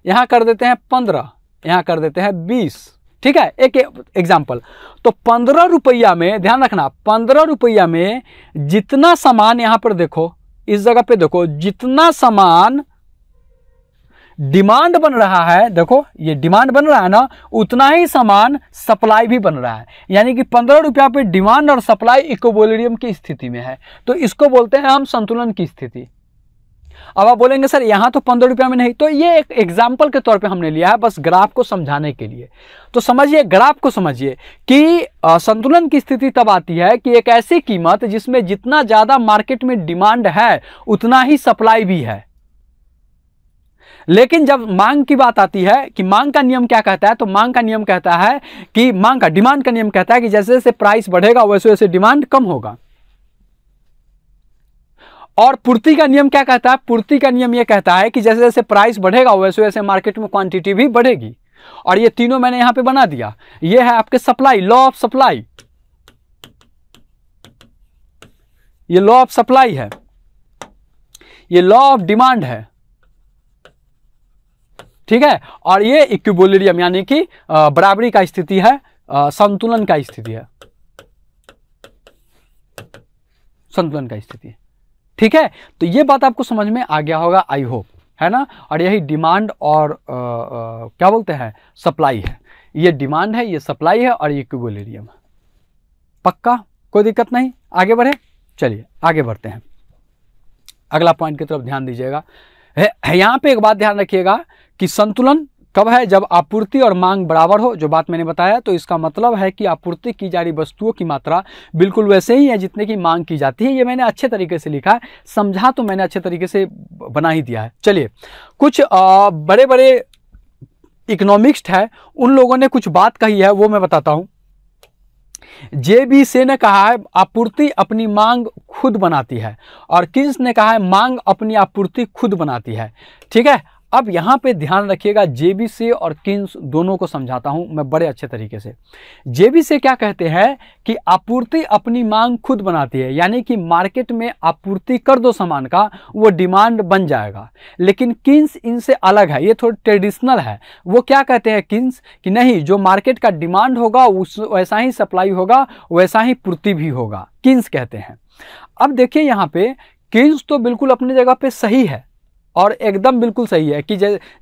यहाँ कर देते हैं पंद्रह यहाँ कर देते हैं बीस ठीक है एक एग्जाम्पल तो पंद्रह रुपया में ध्यान रखना पंद्रह रुपया में जितना सामान यहाँ पर देखो इस जगह पे देखो जितना सामान डिमांड बन रहा है देखो ये डिमांड बन रहा है ना उतना ही सामान सप्लाई भी बन रहा है यानी कि पंद्रह रुपया पे डिमांड और सप्लाई इकोबोलियम की स्थिति में है तो इसको बोलते हैं हम संतुलन की स्थिति अब आप बोलेंगे सर यहां तो पंद्रह रुपया में नहीं तो ये एक एग्जाम्पल के तौर पे हमने लिया है बस ग्राफ को समझाने के लिए तो समझिए ग्राफ को समझिए कि संतुलन की स्थिति तब आती है कि एक ऐसी कीमत जिसमें जितना ज़्यादा मार्केट में डिमांड है उतना ही सप्लाई भी है लेकिन जब मांग की बात आती है कि मांग का नियम क्या कहता है तो मांग का नियम कहता है कि मांग का डिमांड का नियम कहता है कि जैसे जैसे प्राइस बढ़ेगा वैसे वैसे डिमांड कम होगा और पूर्ति का नियम क्या कहता है पूर्ति का नियम यह कहता है कि जैसे जैसे प्राइस बढ़ेगा वैसे वैसे मार्केट में क्वांटिटी भी बढ़ेगी और यह तीनों मैंने यहां पर बना दिया यह है आपके सप्लाई लॉ ऑफ सप्लाई ये लॉ ऑफ सप्लाई है ये लॉ ऑफ डिमांड है ठीक है और ये इक्विबोलियम यानी कि बराबरी का स्थिति है संतुलन का स्थिति है संतुलन का स्थिति ठीक है तो ये बात आपको समझ में आ गया होगा आई होप है ना और यही डिमांड और आ, आ, क्या बोलते हैं सप्लाई है ये डिमांड है ये सप्लाई है और ये इक्विबोलेरियम है पक्का कोई दिक्कत नहीं आगे बढ़े चलिए आगे बढ़ते हैं अगला पॉइंट की तरफ ध्यान दीजिएगा यहां पे एक बात ध्यान रखिएगा कि संतुलन कब है जब आपूर्ति और मांग बराबर हो जो बात मैंने बताया तो इसका मतलब है कि आपूर्ति की जा रही वस्तुओं की मात्रा बिल्कुल वैसे ही है जितने की मांग की जाती है ये मैंने अच्छे तरीके से लिखा है समझा तो मैंने अच्छे तरीके से बना ही दिया है चलिए कुछ आ, बड़े बड़े इकोनॉमिक्स्ट है उन लोगों ने कुछ बात कही है वो मैं बताता हूं जे बी से ने कहा है आपूर्ति अपनी मांग खुद बनाती है और किंस ने कहा है मांग अपनी आपूर्ति खुद बनाती है ठीक है अब यहाँ पे ध्यान रखिएगा जेबी से और किन्स दोनों को समझाता हूँ मैं बड़े अच्छे तरीके से जेबी से क्या कहते हैं कि आपूर्ति अपनी मांग खुद बनाती है यानी कि मार्केट में आपूर्ति कर दो सामान का वो डिमांड बन जाएगा लेकिन किन्स इनसे अलग है ये थोड़ा ट्रेडिशनल है वो क्या कहते हैं किन्स कि नहीं जो मार्केट का डिमांड होगा उस वैसा ही सप्लाई होगा वैसा ही पूर्ति भी होगा किन्स कहते हैं अब देखिए यहाँ पे किन्स तो बिल्कुल अपनी जगह पे सही है और एकदम बिल्कुल सही है कि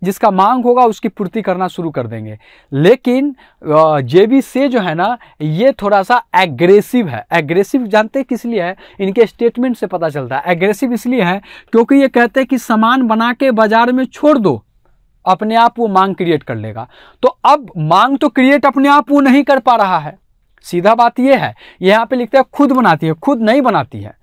जिसका मांग होगा उसकी पूर्ति करना शुरू कर देंगे लेकिन जे से जो है ना ये थोड़ा सा एग्रेसिव है एग्रेसिव जानते किस लिए है इनके स्टेटमेंट से पता चलता है एग्रेसिव इसलिए है क्योंकि ये कहते हैं कि सामान बना के बाज़ार में छोड़ दो अपने आप वो मांग क्रिएट कर लेगा तो अब मांग तो क्रिएट अपने आप वो नहीं कर पा रहा है सीधा बात ये है यहाँ पे लिखते हैं खुद बनाती है खुद नहीं बनाती है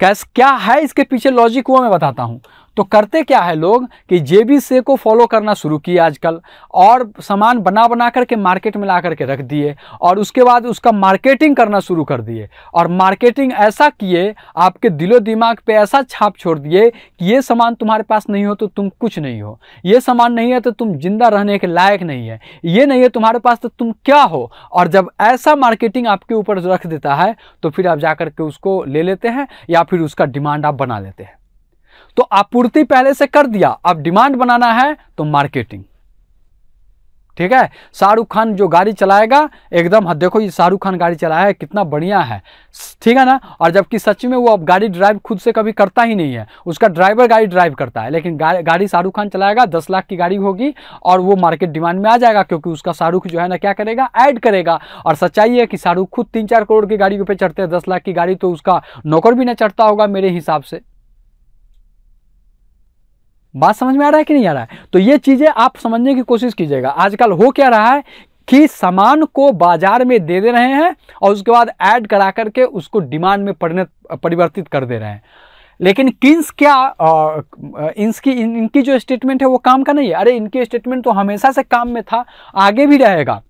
कैस क्या है इसके पीछे लॉजिक वो मैं बताता हूँ तो करते क्या है लोग कि जेबी से को फॉलो करना शुरू किया आजकल और सामान बना बना करके मार्केट में ला करके रख दिए और उसके बाद उसका मार्केटिंग करना शुरू कर दिए और मार्केटिंग ऐसा किए आपके दिलो दिमाग पे ऐसा छाप छोड़ दिए कि ये सामान तुम्हारे पास नहीं हो तो तुम कुछ नहीं हो ये सामान नहीं है तो तुम जिंदा रहने के लायक नहीं है ये नहीं है तुम्हारे पास तो तुम क्या हो और जब ऐसा मार्केटिंग आपके ऊपर रख देता है तो फिर आप जा के उसको ले लेते हैं या फिर उसका डिमांड आप बना लेते हैं तो आपूर्ति पहले से कर दिया अब डिमांड बनाना है तो मार्केटिंग ठीक है शाहरुख खान जो गाड़ी चलाएगा एकदम हाँ, देखो ये शाहरुख खान गाड़ी चलाया है कितना बढ़िया है ठीक है ना और जबकि सच में वो अब गाड़ी ड्राइव खुद से कभी करता ही नहीं है उसका ड्राइवर गाड़ी ड्राइव करता है लेकिन गाड़ी शाहरुख खान चलाएगा दस लाख की गाड़ी होगी और वो मार्केट डिमांड में आ जाएगा क्योंकि उसका शाहरुख जो है ना क्या करेगा ऐड करेगा और सच्चाई है कि शाहरुख खुद तीन चार करोड़ की गाड़ी पे चढ़ते हैं दस लाख की गाड़ी तो उसका नौकर भी ना चढ़ता होगा मेरे हिसाब से बात समझ में आ रहा है कि नहीं आ रहा है तो ये चीज़ें आप समझने की कोशिश कीजिएगा आजकल हो क्या रहा है कि सामान को बाजार में दे दे रहे हैं और उसके बाद ऐड करा करके उसको डिमांड में परिणत परिवर्तित कर दे रहे हैं लेकिन किन्स क्या इनकी इन, इनकी जो स्टेटमेंट है वो काम का नहीं है अरे इनकी स्टेटमेंट तो हमेशा से काम में था आगे भी रहेगा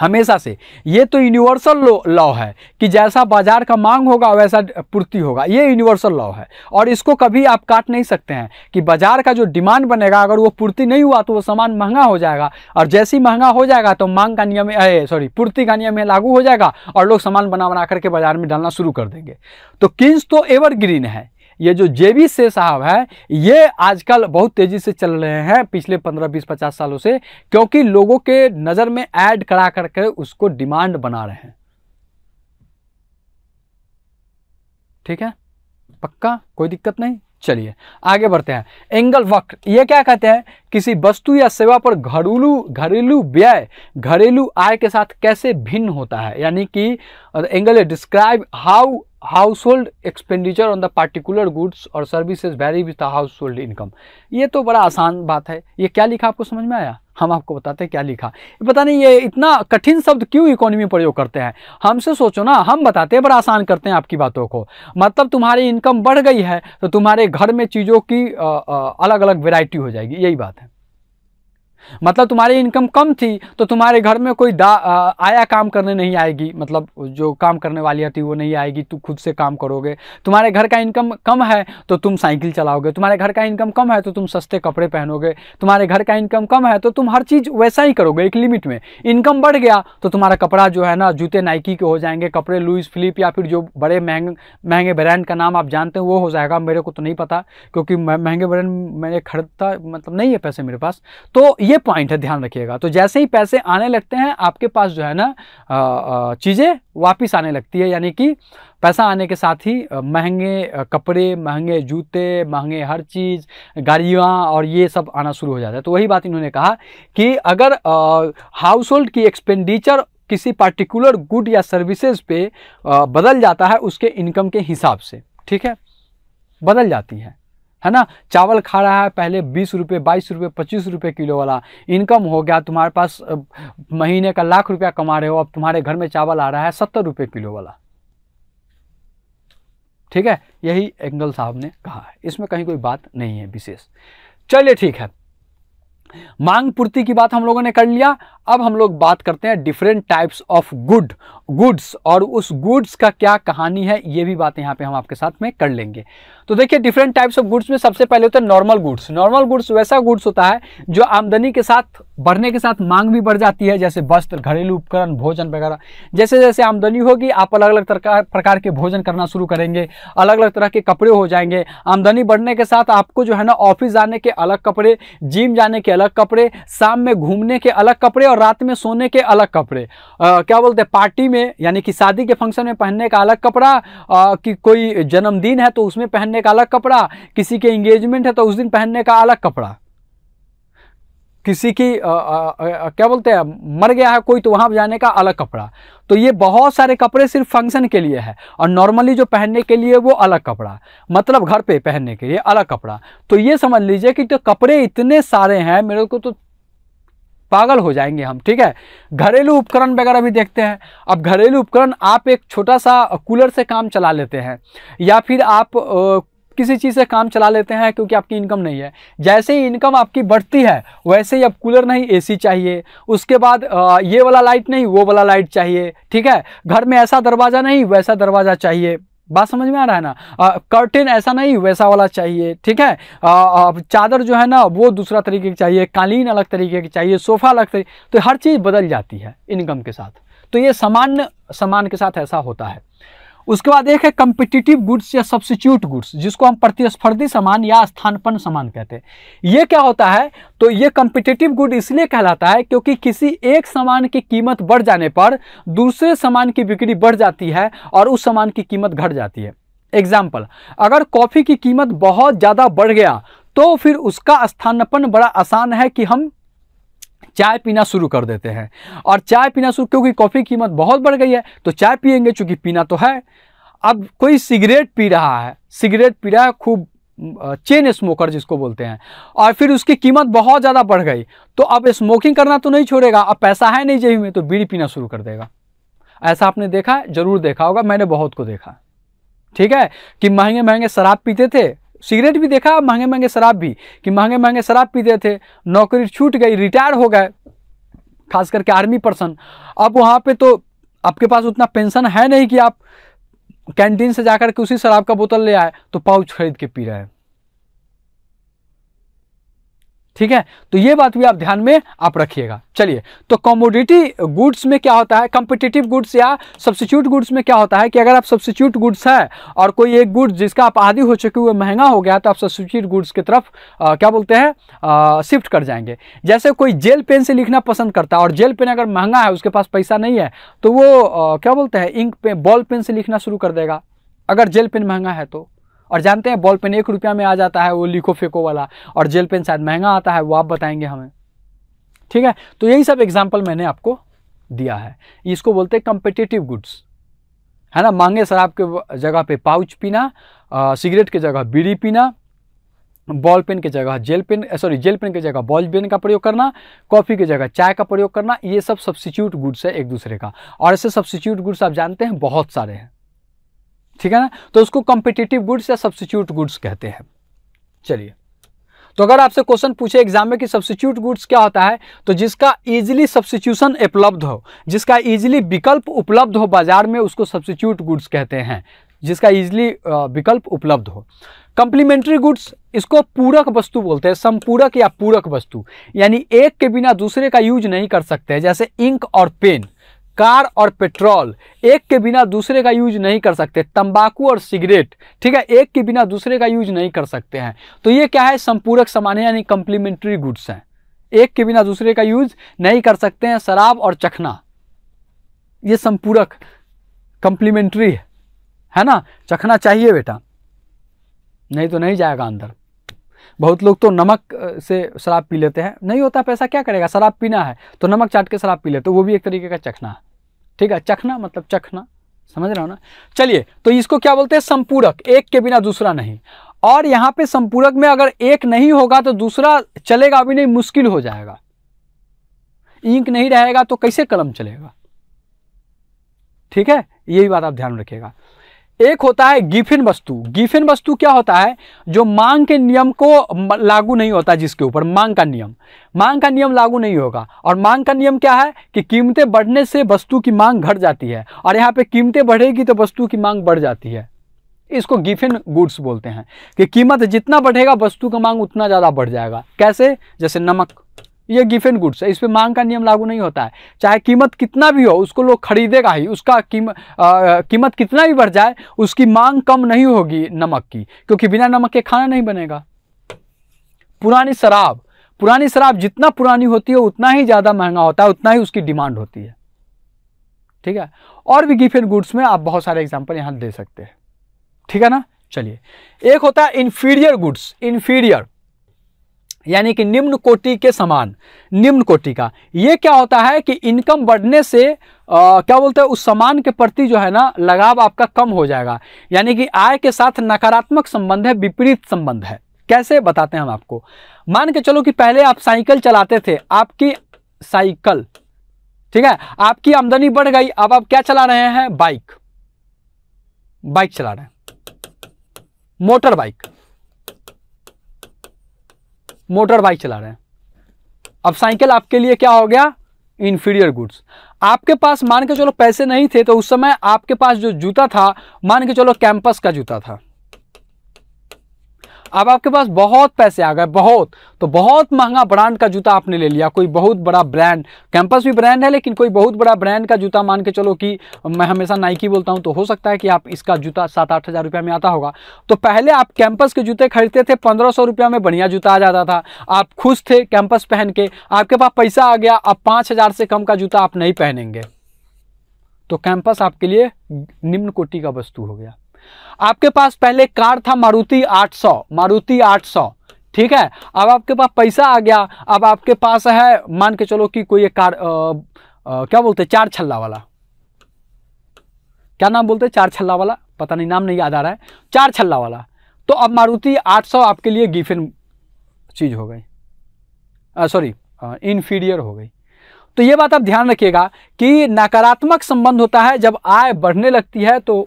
हमेशा से ये तो यूनिवर्सल लॉ है कि जैसा बाजार का मांग होगा वैसा पूर्ति होगा ये यूनिवर्सल लॉ है और इसको कभी आप काट नहीं सकते हैं कि बाजार का जो डिमांड बनेगा अगर वो पूर्ति नहीं हुआ तो वो सामान महंगा हो जाएगा और जैसी महंगा हो जाएगा तो मांग का नियम सॉरी पूर्ति का नियम लागू हो जाएगा और लोग सामान बना बना करके बाजार में डालना शुरू कर देंगे तो किन्स तो एवरग्रीन है ये जो जेबी से साहब है ये आजकल बहुत तेज़ी से चल रहे हैं पिछले पंद्रह बीस पचास सालों से क्योंकि लोगों के नज़र में ऐड करा करके उसको डिमांड बना रहे हैं ठीक है पक्का कोई दिक्कत नहीं चलिए आगे बढ़ते हैं एंगल वक्र ये क्या कहते हैं किसी वस्तु या सेवा पर घरेलू घरेलू व्यय घरेलू आय के साथ कैसे भिन्न होता है यानी कि Engel describe how household expenditure on the particular goods और services vary with the household income ये तो बड़ा आसान बात है ये क्या लिखा आपको समझ में आया हम आपको बताते हैं क्या लिखा पता नहीं ये इतना कठिन शब्द क्यों इकोनॉमी प्रयोग करते हैं हमसे सोचो ना हम बताते हैं बड़ा आसान करते हैं आपकी बातों को मतलब तुम्हारी इनकम बढ़ गई है तो तुम्हारे घर में चीज़ों की अलग अलग वेराइटी हो जाएगी यही बात है मतलब तुम्हारी इनकम कम थी तो तुम्हारे घर में कोई दा आ, आया काम करने नहीं आएगी मतलब जो काम करने वाली थी वो नहीं आएगी तू खुद से काम करोगे तुम्हारे घर का इनकम कम है तो तुम साइकिल चलाओगे तुम्हारे घर का इनकम कम है तो तुम सस्ते कपड़े पहनोगे तुम्हारे घर का इनकम कम है तो तुम हर चीज़ वैसा ही करोगे एक लिमिट में इनकम बढ़ गया तो तुम्हारा कपड़ा जो है ना जूते नाइकी के हो जाएंगे कपड़े लुइस फिलिप या फिर जो बड़े महंगे महंगे ब्रांड का नाम आप जानते हैं वो हो जाएगा मेरे को तो नहीं पता क्योंकि महंगे ब्रांड मैंने खरीदता मतलब नहीं है पैसे मेरे पास तो ये ये पॉइंट है ध्यान रखिएगा तो जैसे ही पैसे आने लगते हैं आपके पास जो है ना चीज़ें वापस आने लगती है यानी कि पैसा आने के साथ ही महंगे कपड़े महंगे जूते महंगे हर चीज़ गाड़ियाँ और ये सब आना शुरू हो जाता है तो वही बात इन्होंने कहा कि अगर हाउस होल्ड की एक्सपेंडिचर किसी पार्टिकुलर गुड या सर्विसेज पे बदल जाता है उसके इनकम के हिसाब से ठीक है बदल जाती है है ना चावल खा रहा है पहले बीस रुपये बाईस रुपये पच्चीस रुपये किलो वाला इनकम हो गया तुम्हारे पास महीने का लाख रुपया कमा रहे हो अब तुम्हारे घर में चावल आ रहा है सत्तर रुपये किलो वाला ठीक है यही एंगल साहब ने कहा है इसमें कहीं कोई बात नहीं है विशेष चलिए ठीक है मांग पूर्ति की बात हम लोगों ने कर लिया अब हम लोग बात करते हैं different types of good goods और उस गुड्स का क्या कहानी है ये भी बात यहाँ पे हम आपके साथ में कर लेंगे तो देखिए डिफरेंट टाइप्स ऑफ गुड्स में सबसे पहले होता है नॉर्मल गुड्स नॉर्मल गुड्स वैसा गुड्स होता है जो आमदनी के साथ बढ़ने के साथ मांग भी बढ़ जाती है जैसे वस्त्र घरेलू उपकरण भोजन वगैरह जैसे जैसे आमदनी होगी आप अलग अलग प्रकार के भोजन करना शुरू करेंगे अलग अलग तरह के कपड़े हो जाएंगे आमदनी बढ़ने के साथ आपको जो है ना ऑफिस जाने के अलग कपड़े जिम जाने के अलग कपड़े शाम में घूमने के अलग कपड़े और रात में सोने के अलग कपड़े क्या बोलते हैं पार्टी में यानी कि शादी के फंक्शन में पहनने का अलग कपड़ा कि कोई जन्मदिन है तो उसमें पहनने का अलग कपड़ा किसी के इंगेजमेंट है तो उस दिन पहनने का अलग कपड़ा किसी की आ, आ, आ, क्या बोलते हैं मर गया है कोई तो वहाँ जाने का अलग कपड़ा तो ये बहुत सारे कपड़े सिर्फ फंक्शन के लिए है और नॉर्मली जो पहनने के लिए वो अलग कपड़ा मतलब घर पे पहनने के लिए अलग कपड़ा तो ये समझ लीजिए कि तो कपड़े इतने सारे हैं मेरे को तो पागल हो जाएंगे हम ठीक है घरेलू उपकरण वगैरह भी देखते हैं अब घरेलू उपकरण आप एक छोटा सा कूलर से काम चला लेते हैं या फिर आप किसी चीज़ से काम चला लेते हैं क्योंकि आपकी इनकम नहीं है जैसे ही इनकम आपकी बढ़ती है वैसे ही अब कूलर नहीं एसी चाहिए उसके बाद ये वाला लाइट नहीं वो वाला लाइट चाहिए ठीक है घर में ऐसा दरवाज़ा नहीं वैसा दरवाज़ा चाहिए बात समझ में आ रहा है ना कर्टेन ऐसा नहीं वैसा वाला चाहिए ठीक है आ, आ, चादर जो है ना वो दूसरा तरीके की चाहिए कालीन अलग तरीके की चाहिए सोफ़ा अलग तरीके तो हर चीज़ बदल जाती है इनकम के साथ तो ये सामान्य सामान के साथ ऐसा होता है उसके बाद एक है कम्पिटिटिव गुड्स या सब्सिट्यूट गुड्स जिसको हम प्रतिस्पर्धी सामान या स्थानपन सामान कहते हैं ये क्या होता है तो ये कम्पिटिटिव गुड इसलिए कहलाता है क्योंकि किसी एक सामान की कीमत बढ़ जाने पर दूसरे सामान की बिक्री बढ़ जाती है और उस सामान की कीमत घट जाती है एग्जाम्पल अगर कॉफ़ी की कीमत बहुत ज़्यादा बढ़ गया तो फिर उसका स्थानपन बड़ा आसान है कि हम चाय पीना शुरू कर देते हैं और चाय पीना शुरू क्योंकि कॉफ़ी कीमत बहुत बढ़ गई है तो चाय पियेंगे चूँकि पीना तो है अब कोई सिगरेट पी रहा है सिगरेट पी रहा है खूब चेन स्मोकर जिसको बोलते हैं और फिर उसकी कीमत बहुत ज़्यादा बढ़ गई तो अब स्मोकिंग करना तो नहीं छोड़ेगा अब पैसा है नहीं जेब में तो बीड़ी पीना शुरू कर देगा ऐसा आपने देखा ज़रूर देखा होगा मैंने बहुत को देखा ठीक है कि महंगे महंगे शराब पीते थे सिगरेट भी देखा महंगे महंगे शराब भी कि महंगे महंगे शराब पीते थे नौकरी छूट गई रिटायर हो गए खास करके आर्मी पर्सन अब वहाँ पे तो आपके पास उतना पेंशन है नहीं कि आप कैंटीन से जाकर के उसी शराब का बोतल ले आए तो पाउच खरीद के पी रहे हैं ठीक है तो ये बात भी आप ध्यान में आप रखिएगा चलिए तो कॉमोडिटी गुड्स में क्या होता है कॉम्पिटिटिव गुड्स या सब्सिट्यूट गुड्स में क्या होता है कि अगर आप सब्सिट्यूट गुड्स है और कोई एक गुड्स जिसका आप आदि हो चुके हुए महंगा हो गया तो आप सब्सिट्यूट गुड्स की तरफ आ, क्या बोलते हैं शिफ्ट कर जाएंगे जैसे कोई जेल पेन से लिखना पसंद करता है और जेल पेन अगर महंगा है उसके पास पैसा नहीं है तो वो आ, क्या बोलते हैं इंक पे बॉल पेन से लिखना शुरू कर देगा अगर जेल पेन महंगा है तो और जानते हैं बॉल पेन एक रुपया में आ जाता है वो लिखो फेको वाला और जेल पेन शायद महंगा आता है वो आप बताएंगे हमें ठीक है तो यही सब एग्जाम्पल मैंने आपको दिया है इसको बोलते हैं कंपिटेटिव गुड्स है ना मांगे शराब के जगह पे पाउच पीना सिगरेट के जगह बीड़ी पीना बॉल पेन की जगह gel pen sorry gel pen की जगह बॉल पेन का प्रयोग करना कॉफ़ी की जगह चाय का प्रयोग करना ये सब सब्सिट्यूट गुड्स है एक दूसरे का और ऐसे सब्सिट्यूट गुड्स आप जानते हैं बहुत सारे हैं ठीक है ना तो उसको कॉम्पिटेटिव गुड्स या सब्सिट्यूट गुड्स कहते हैं चलिए तो अगर आपसे क्वेश्चन पूछे एग्जाम में कि सब्सिट्यूट गुड्स क्या होता है तो जिसका इजीली सब्सिट्यूशन उपलब्ध हो जिसका इजीली विकल्प उपलब्ध हो बाजार में उसको सब्सिट्यूट गुड्स कहते हैं जिसका इजीली विकल्प उपलब्ध हो कंप्लीमेंट्री गुड्स इसको पूरक वस्तु बोलते हैं संपूरक या पूरक वस्तु यानी एक के बिना दूसरे का यूज नहीं कर सकते जैसे इंक और पेन कार और पेट्रोल एक के बिना दूसरे का यूज नहीं कर सकते तंबाकू और सिगरेट ठीक है एक के बिना दूसरे का यूज नहीं कर सकते हैं तो ये क्या है संपूरक सामान यानी कंप्लीमेंट्री गुड्स हैं एक के बिना दूसरे का यूज नहीं कर सकते हैं शराब और चखना ये संपूरक कंप्लीमेंट्री है है ना चखना चाहिए बेटा नहीं तो नहीं जाएगा अंदर बहुत लोग तो नमक से शराब पी लेते हैं नहीं होता पैसा क्या करेगा शराब पीना है तो नमक चाट के शराब पी लेते तो वो भी एक तरीके का चखना है ठीक है चखना मतलब चखना समझ रहे हो ना चलिए तो इसको क्या बोलते हैं संपूरक एक के बिना दूसरा नहीं और यहाँ पे संपूरक में अगर एक नहीं होगा तो दूसरा चलेगा भी नहीं मुश्किल हो जाएगा इंक नहीं रहेगा तो कैसे कलम चलेगा ठीक है यही बात आप ध्यान रखिएगा एक होता है गिफिन वस्तु गिफिन वस्तु क्या होता है जो मांग के नियम को लागू नहीं होता जिसके ऊपर मांग का नियम मांग का नियम लागू नहीं होगा और मांग का नियम क्या है कि कीमतें बढ़ने से वस्तु की मांग घट जाती है और यहाँ पे कीमतें बढ़ेगी तो वस्तु की मांग बढ़ जाती है इसको गिफिन गुड्स बोलते हैं कि कीमत जितना बढ़ेगा वस्तु का मांग उतना ज़्यादा बढ़ जाएगा कैसे जैसे नमक ये एंड गुड्स है इस पर मांग का नियम लागू नहीं होता है चाहे कीमत कितना भी हो उसको लोग खरीदेगा ही उसका कीम, आ, कीमत कितना भी बढ़ जाए उसकी मांग कम नहीं होगी नमक की क्योंकि बिना नमक के खाना नहीं बनेगा पुरानी शराब पुरानी शराब जितना पुरानी होती है हो, उतना ही ज़्यादा महंगा होता है उतना ही उसकी डिमांड होती है ठीक है और भी गिफ्ट एंड गुड्स में आप बहुत सारे एग्जाम्पल यहां दे सकते हैं ठीक है ना चलिए एक होता है इन्फीरियर गुड्स इन्फीरियर यानी कि निम्न कोटि के समान निम्न कोटि का ये क्या होता है कि इनकम बढ़ने से आ, क्या बोलते हैं उस समान के प्रति जो है ना लगाव आपका कम हो जाएगा यानी कि आय के साथ नकारात्मक संबंध है विपरीत संबंध है कैसे बताते हैं हम आपको मान के चलो कि पहले आप साइकिल चलाते थे आपकी साइकिल ठीक है आपकी आमदनी बढ़ गई अब आप क्या चला रहे हैं बाइक बाइक चला रहे हैं मोटर बाइक मोटर बाइक चला रहे हैं अब साइकिल आपके लिए क्या हो गया इन्फीरियर गुड्स आपके पास मान के चलो पैसे नहीं थे तो उस समय आपके पास जो जूता था मान के चलो कैंपस का जूता था अब आपके पास बहुत पैसे आ गए बहुत तो बहुत महंगा ब्रांड का जूता आपने ले लिया कोई बहुत बड़ा ब्रांड कैंपस भी ब्रांड है लेकिन कोई बहुत बड़ा ब्रांड का जूता मान के चलो कि मैं हमेशा नाइकी बोलता हूँ तो हो सकता है कि आप इसका जूता सात आठ हज़ार रुपये में आता होगा तो पहले आप कैंपस के जूते खरीदते थे पंद्रह सौ रुपया में बढ़िया जूता आ जाता था आप खुश थे कैंपस पहन के आपके पास पैसा आ गया अब पाँच हज़ार से कम का जूता आप नहीं पहनेंगे तो कैंपस आपके लिए निम्न कोटि का वस्तु हो गया आपके पास पहले कार था मारुति 800 मारुति 800 ठीक है अब आपके पास पैसा आ गया अब आपके पास है मान के चलो कि कोई एक कार आ, आ, क्या बोलते चार छल्ला वाला क्या नाम बोलते चार छल्ला वाला पता नहीं नाम नहीं याद आ रहा है चार छल्ला वाला तो अब मारुति 800 आपके लिए गिफिन चीज़ हो गई सॉरी इन्फीरियर हो गई तो ये बात आप ध्यान रखिएगा कि नकारात्मक संबंध होता है जब आय बढ़ने लगती है तो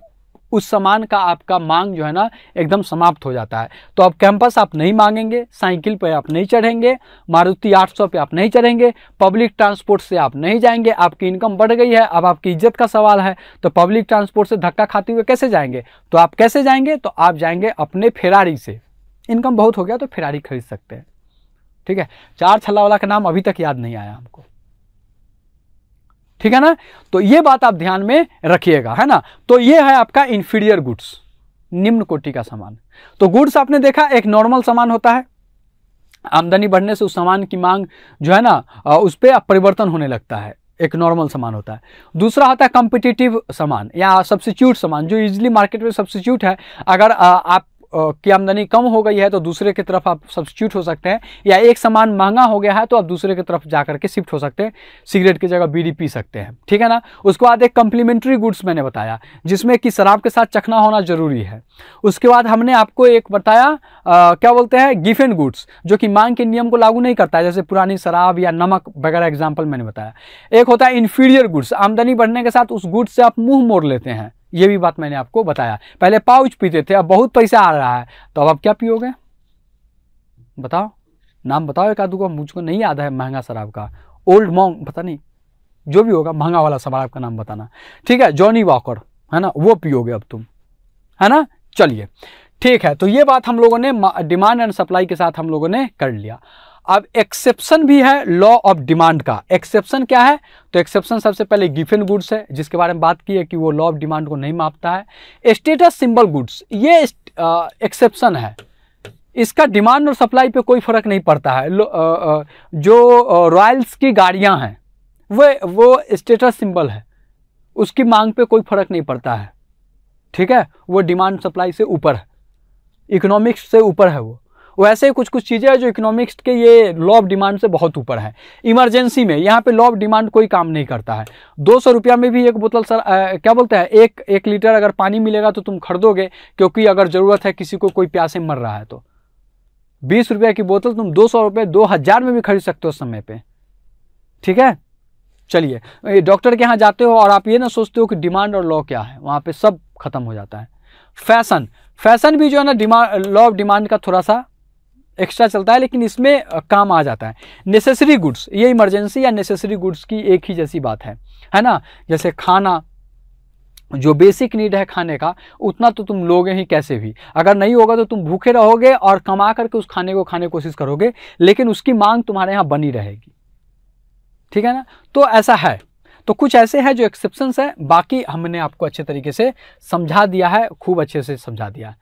उस सामान का आपका मांग जो है ना एकदम समाप्त हो जाता है तो अब कैंपस आप नहीं मांगेंगे साइकिल पर आप नहीं चढ़ेंगे मारुति आठ सौ आप नहीं चढ़ेंगे पब्लिक ट्रांसपोर्ट से आप नहीं जाएंगे आपकी इनकम बढ़ गई है अब आपकी इज्जत का सवाल है तो पब्लिक ट्रांसपोर्ट से धक्का खाते हुए कैसे जाएंगे तो आप कैसे जाएंगे तो आप जाएंगे अपने फेरारी से इनकम बहुत हो गया तो फेरारी खरीद सकते हैं ठीक है चार छल्ला वाला का नाम अभी तक याद नहीं आया हमको ठीक है ना तो ये बात आप ध्यान में रखिएगा है ना तो ये है आपका इन्फीरियर गुड्स निम्न कोटि का सामान तो गुड्स आपने देखा एक नॉर्मल सामान होता है आमदनी बढ़ने से उस सामान की मांग जो है ना उस पर परिवर्तन होने लगता है एक नॉर्मल सामान होता है दूसरा होता है कॉम्पिटिटिव सामान या सब्सिट्यूट सामान जो इजीली मार्केट में सब्सिट्यूट है अगर आप की आमदनी कम हो गई है तो दूसरे की तरफ आप सब्सिट्यूट हो सकते हैं या एक सामान महंगा हो गया है तो आप दूसरे की तरफ जा करके शिफ्ट हो सकते हैं सिगरेट की जगह बीड़ी पी सकते हैं ठीक है ना उसके बाद एक कम्प्लीमेंट्री गुड्स मैंने बताया जिसमें कि शराब के साथ चखना होना ज़रूरी है उसके बाद हमने आपको एक बताया आ, क्या बोलते हैं गिफेन गुड्स जो कि मांग के नियम को लागू नहीं करता है जैसे पुरानी शराब या नमक वगैरह एग्जाम्पल मैंने बताया एक होता है इन्फीरियर गुड्स आमदनी बढ़ने के साथ उस गुड्स से आप मुँह मोड़ लेते हैं ये भी बात मैंने आपको बताया पहले पाउच पीते थे अब बहुत पैसा आ रहा है तो अब आप क्या पियोगे बताओ नाम बताओ एक आदू मुझको नहीं याद है महंगा शराब का ओल्ड मॉन्ग पता नहीं जो भी होगा महंगा वाला शराब का नाम बताना ठीक है जॉनी वॉकर है ना वो पियोगे अब तुम है ना चलिए ठीक है तो ये बात हम लोगों ने डिमांड एंड सप्लाई के साथ हम लोगों ने कर लिया अब एक्सेप्शन भी है लॉ ऑफ डिमांड का एक्सेप्शन क्या है तो एक्सेप्शन सबसे पहले गिफिन गुड्स है जिसके बारे में बात की है कि वो लॉ ऑफ डिमांड को नहीं मापता है स्टेटस सिंबल गुड्स ये एक्सेप्शन है इसका डिमांड और सप्लाई पे कोई फर्क नहीं पड़ता है जो रॉयल्स की गाड़ियां हैं वे वो स्टेटस सिंबल है उसकी मांग पे कोई फर्क नहीं पड़ता है ठीक है वो डिमांड सप्लाई से ऊपर है इकोनॉमिक्स से ऊपर है वो वैसे ही कुछ कुछ चीज़ें हैं जो इकोनॉमिक्स के ये लॉ ऑफ डिमांड से बहुत ऊपर है इमरजेंसी में यहाँ पे लॉ ऑफ डिमांड कोई काम नहीं करता है दो सौ रुपया में भी एक बोतल सर आ, क्या बोलते हैं एक एक लीटर अगर पानी मिलेगा तो तुम खरीदोगे क्योंकि अगर ज़रूरत है किसी को कोई प्यासे मर रहा है तो बीस रुपये की बोतल तुम दो सौ रुपये दो हज़ार में भी खरीद सकते हो समय पर ठीक है चलिए डॉक्टर के यहाँ जाते हो और आप ये ना सोचते हो कि डिमांड और लॉ क्या है वहाँ पर सब खत्म हो जाता है फैशन फैशन भी जो है ना डिमांड लॉ ऑफ डिमांड का थोड़ा सा एक्स्ट्रा चलता है लेकिन इसमें काम आ जाता है नेसेसरी गुड्स ये इमरजेंसी या नेसेसरी गुड्स की एक ही जैसी बात है है ना जैसे खाना जो बेसिक नीड है खाने का उतना तो तुम लोगे ही कैसे भी अगर नहीं होगा तो तुम भूखे रहोगे और कमा करके उस खाने को खाने की कोशिश करोगे लेकिन उसकी मांग तुम्हारे यहाँ बनी रहेगी ठीक है ना तो ऐसा है तो कुछ ऐसे हैं जो एक्सेप्शंस हैं बाकी हमने आपको अच्छे तरीके से समझा दिया है खूब अच्छे से समझा दिया है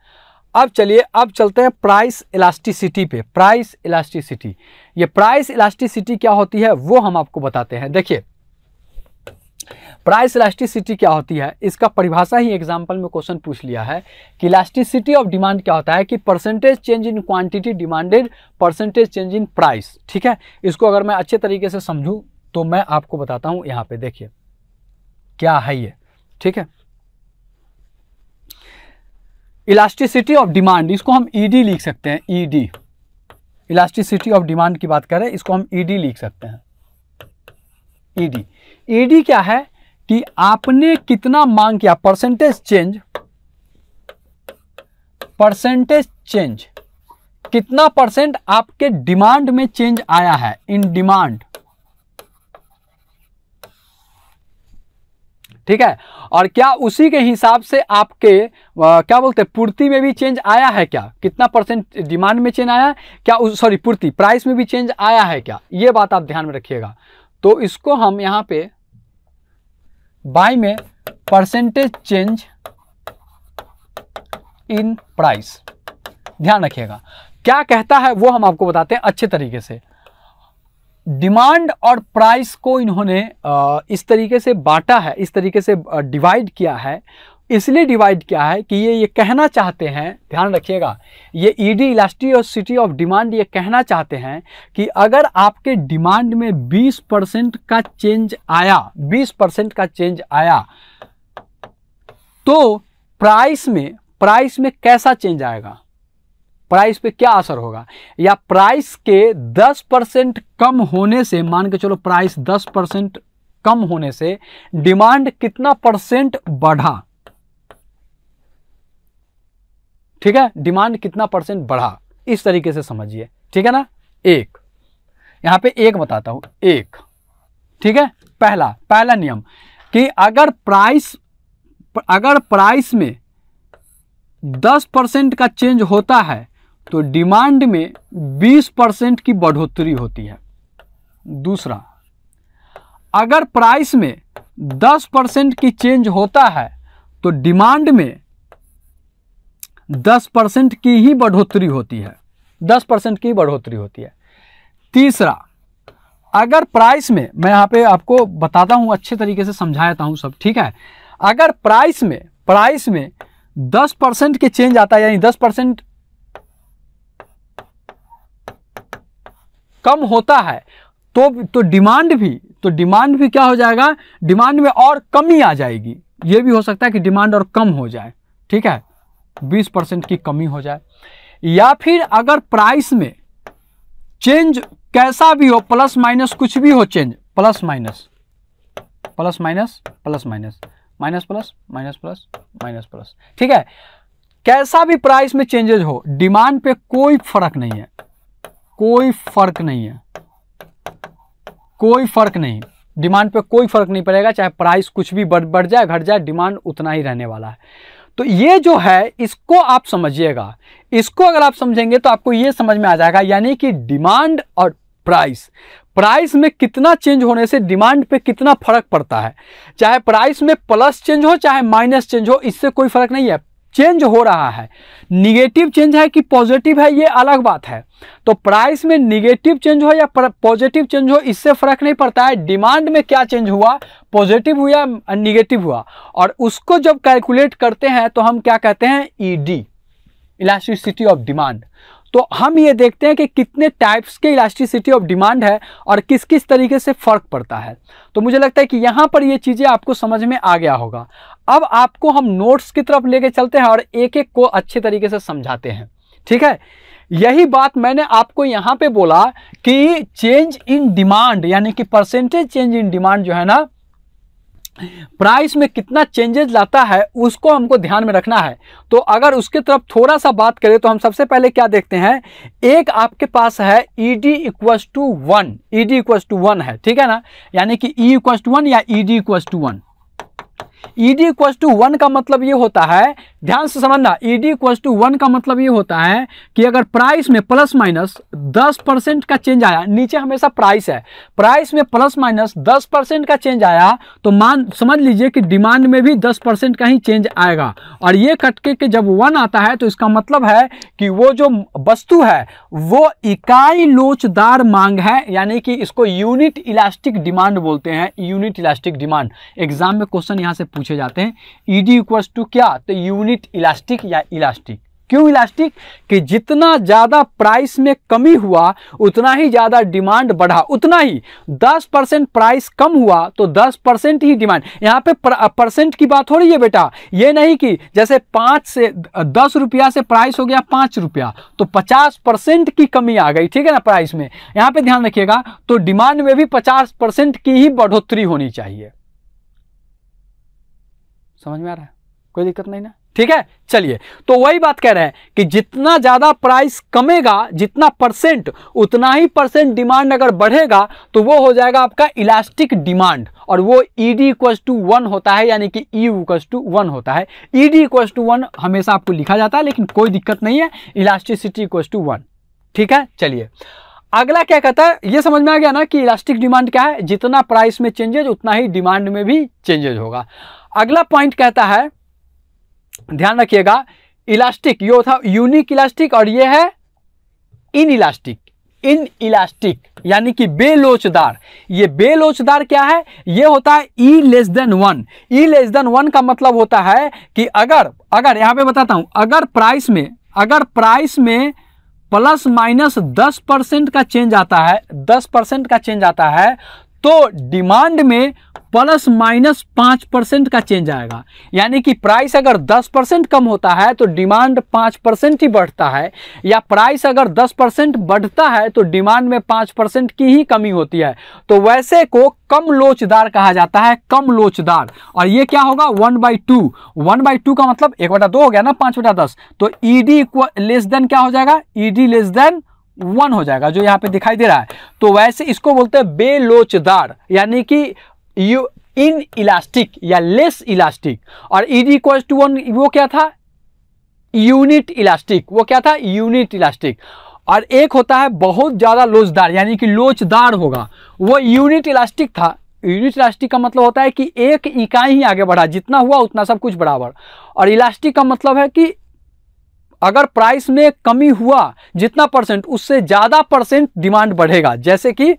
अब चलिए अब चलते हैं प्राइस इलास्टिसिटी पे प्राइस इलास्टिसिटी ये प्राइस इलास्टिसिटी क्या होती है वो हम आपको बताते हैं देखिए प्राइस इलास्टिसिटी क्या होती है इसका परिभाषा ही एग्जाम्पल में क्वेश्चन पूछ लिया है कि इलास्टिसिटी ऑफ डिमांड क्या होता है कि percentage change in quantity demanded percentage change in price ठीक है इसको अगर मैं अच्छे तरीके से समझूँ तो मैं आपको बताता हूँ यहाँ पे देखिए क्या है ये ठीक है इलास्टिसिटी ऑफ डिमांड इसको हम ईडी e लिख सकते हैं ईडी इलास्टिसिटी ऑफ डिमांड की बात करें इसको हम ईडी e लिख सकते हैं ईडी e ईडी क्या है कि आपने कितना मांग किया परसेंटेज चेंज परसेंटेज चेंज कितना परसेंट आपके डिमांड में चेंज आया है इन डिमांड ठीक है और क्या उसी के हिसाब से आपके आ, क्या बोलते हैं पूर्ति में भी चेंज आया है क्या कितना परसेंट डिमांड में चेंज आया है क्या सॉरी पूर्ति प्राइस में भी चेंज आया है क्या ये बात आप ध्यान में रखिएगा तो इसको हम यहाँ पे बाई में परसेंटेज चेंज इन प्राइस ध्यान रखिएगा क्या कहता है वो हम आपको बताते हैं अच्छे तरीके से डिमांड और प्राइस को इन्होंने इस तरीके से बांटा है इस तरीके से डिवाइड किया है इसलिए डिवाइड किया है कि ये ये कहना चाहते हैं ध्यान रखिएगा ये ईडी सिटी ऑफ डिमांड ये कहना चाहते हैं कि अगर आपके डिमांड में 20 परसेंट का चेंज आया 20 परसेंट का चेंज आया तो प्राइस में प्राइस में कैसा चेंज आएगा प्राइस पे क्या असर होगा या प्राइस के 10 परसेंट कम होने से मान के चलो प्राइस 10 परसेंट कम होने से डिमांड कितना परसेंट बढ़ा ठीक है डिमांड कितना परसेंट बढ़ा इस तरीके से समझिए ठीक है ना एक यहां पे एक बताता हूं एक ठीक है पहला पहला नियम कि अगर प्राइस अगर प्राइस में 10 परसेंट का चेंज होता है तो डिमांड में 20 परसेंट की बढ़ोतरी होती है दूसरा अगर प्राइस में 10 परसेंट की चेंज होता है तो डिमांड में 10 परसेंट की ही बढ़ोतरी होती है 10 परसेंट की बढ़ोतरी होती है तीसरा अगर प्राइस में मैं यहाँ पे आपको बताता हूँ अच्छे तरीके से समझाता हूँ सब ठीक है अगर प्राइस में प्राइस में 10 परसेंट के चेंज आता है यानी 10 परसेंट कम होता है तो तो डिमांड भी तो डिमांड भी क्या हो जाएगा डिमांड में और कमी आ जाएगी ये भी हो सकता है कि डिमांड और कम हो जाए ठीक है बीस परसेंट की कमी हो जाए या फिर अगर प्राइस में चेंज कैसा भी हो प्लस माइनस कुछ भी हो change plus minus plus minus plus minus minus plus minus plus minus plus ठीक है कैसा भी प्राइस में चेंजेज हो डिमांड पे कोई फर्क नहीं है कोई फर्क नहीं है कोई फर्क नहीं डिमांड पे कोई फर्क नहीं पड़ेगा चाहे प्राइस कुछ भी बढ़ बढ़ जाए घट जाए डिमांड उतना ही रहने वाला है तो ये जो है इसको आप समझिएगा इसको अगर आप समझेंगे तो आपको ये समझ में आ जाएगा यानी कि डिमांड और प्राइस प्राइस में कितना चेंज होने से डिमांड पे कितना फर्क पड़ता है चाहे प्राइस में प्लस चेंज हो चाहे माइनस चेंज हो इससे कोई फर्क नहीं है चेंज हो रहा है निगेटिव चेंज है कि पॉजिटिव है ये अलग बात है तो प्राइस में निगेटिव चेंज हो या पॉजिटिव चेंज हो इससे फर्क नहीं पड़ता है डिमांड में क्या चेंज हुआ पॉजिटिव हुआ निगेटिव हुआ और उसको जब कैलकुलेट करते हैं तो हम क्या कहते हैं ईडी इलास्टिसिटी ऑफ डिमांड तो हम ये देखते हैं कि कितने टाइप्स के इलास्टिसिटी ऑफ डिमांड है और किस किस तरीके से फ़र्क पड़ता है तो मुझे लगता है कि यहाँ पर ये चीज़ें आपको समझ में आ गया होगा अब आपको हम नोट्स की तरफ लेके चलते हैं और एक एक को अच्छे तरीके से समझाते हैं ठीक है यही बात मैंने आपको यहाँ पे बोला कि चेंज इन डिमांड यानी कि परसेंटेज चेंज इन डिमांड जो है ना प्राइस में कितना चेंजेस लाता है उसको हमको ध्यान में रखना है तो अगर उसके तरफ थोड़ा सा बात करें तो हम सबसे पहले क्या देखते हैं एक आपके पास है E D equals to one E D equals to one है ठीक है ना यानी कि ई इक्वस टू वन या E D equals to one ED इक्व टू वन का मतलब ये होता है ध्यान से समझना ईडी इक्व टू वन का मतलब ये होता है कि अगर प्राइस में प्लस माइनस दस परसेंट का चेंज आया नीचे हमेशा प्राइस है प्राइस में प्लस माइनस दस परसेंट का चेंज आया तो मान समझ लीजिए कि डिमांड में भी दस परसेंट का ही चेंज आएगा और ये कटके के जब वन आता है तो इसका मतलब है कि वो जो वस्तु है वो इकाई लोचदार मांग है यानी कि इसको यूनिट इलास्टिक डिमांड बोलते हैं यूनिट इलास्टिक डिमांड एग्जाम में क्वेश्चन यहाँ से पूछे जाते हैं ई डी इक्वल्स टू क्या तो यूनिट इलास्टिक या इलास्टिक क्यों इलास्टिक कि जितना ज़्यादा प्राइस में कमी हुआ उतना ही ज़्यादा डिमांड बढ़ा उतना ही 10 परसेंट प्राइस कम हुआ तो 10 परसेंट ही डिमांड यहाँ पे परसेंट की बात हो रही है बेटा ये नहीं कि जैसे पांच से दस रुपया से प्राइस हो गया पांच रुपया तो 50 परसेंट की कमी आ गई ठीक है ना प्राइस में यहाँ पे ध्यान रखिएगा तो डिमांड में भी पचास परसेंट की ही बढ़ोतरी होनी चाहिए समझ में आ रहा है कोई दिक्कत नहीं ना ठीक है चलिए तो वही बात कह रहे हैं कि जितना ज़्यादा प्राइस कमेगा जितना परसेंट उतना ही परसेंट डिमांड अगर बढ़ेगा तो वो हो जाएगा आपका इलास्टिक डिमांड और वो ED D equals to one होता है यानी कि ई इक्वस टू वन होता है ED D equals to one हमेशा आपको लिखा जाता है लेकिन कोई दिक्कत नहीं है इलास्टिसिटी इक्वस टू वन ठीक है चलिए अगला क्या कहता है ये समझ में आ गया ना कि इलास्टिक डिमांड क्या है जितना प्राइस में चेंजेज उतना ही डिमांड में भी चेंजेज होगा अगला पॉइंट कहता है ध्यान रखिएगा इलास्टिक यो था यूनिक इलास्टिक और ये है इन इलास्टिक इन इलास्टिक यानी कि बेलोचदार ये बेलोचदार क्या है ये होता है E less than one E less than one का मतलब होता है कि अगर अगर यहां पे बताता हूं अगर प्राइस में अगर प्राइस में प्लस माइनस दस परसेंट का चेंज आता है दस परसेंट का चेंज आता है तो डिमांड में प्लस माइनस पाँच परसेंट का चेंज आएगा यानी कि प्राइस अगर दस परसेंट कम होता है तो डिमांड पाँच परसेंट ही बढ़ता है या प्राइस अगर दस परसेंट बढ़ता है तो डिमांड में पाँच परसेंट की ही कमी होती है तो वैसे को कम लोचदार कहा जाता है कम लोचदार और ये क्या होगा one by two one by two का मतलब एक बटा दो हो गया ना पाँच बटा दस तो ई डी लेस देन क्या हो जाएगा E D less than one हो जाएगा जो यहाँ पे दिखाई दे रहा है तो वैसे इसको बोलते हैं बेलोचदार यानी कि यू इन इलास्टिक या लेस इलास्टिक और इज इक्वल टू वन वो क्या था यूनिट इलास्टिक वो क्या था यूनिट इलास्टिक और एक होता है बहुत ज़्यादा लोचदार यानी कि लोचदार होगा वो यूनिट इलास्टिक था यूनिट इलास्टिक का मतलब होता है कि एक इकाई ही आगे बढ़ा जितना हुआ उतना सब कुछ बराबर और इलास्टिक का मतलब है कि अगर प्राइस में कमी हुआ जितना परसेंट उससे ज़्यादा परसेंट डिमांड बढ़ेगा जैसे कि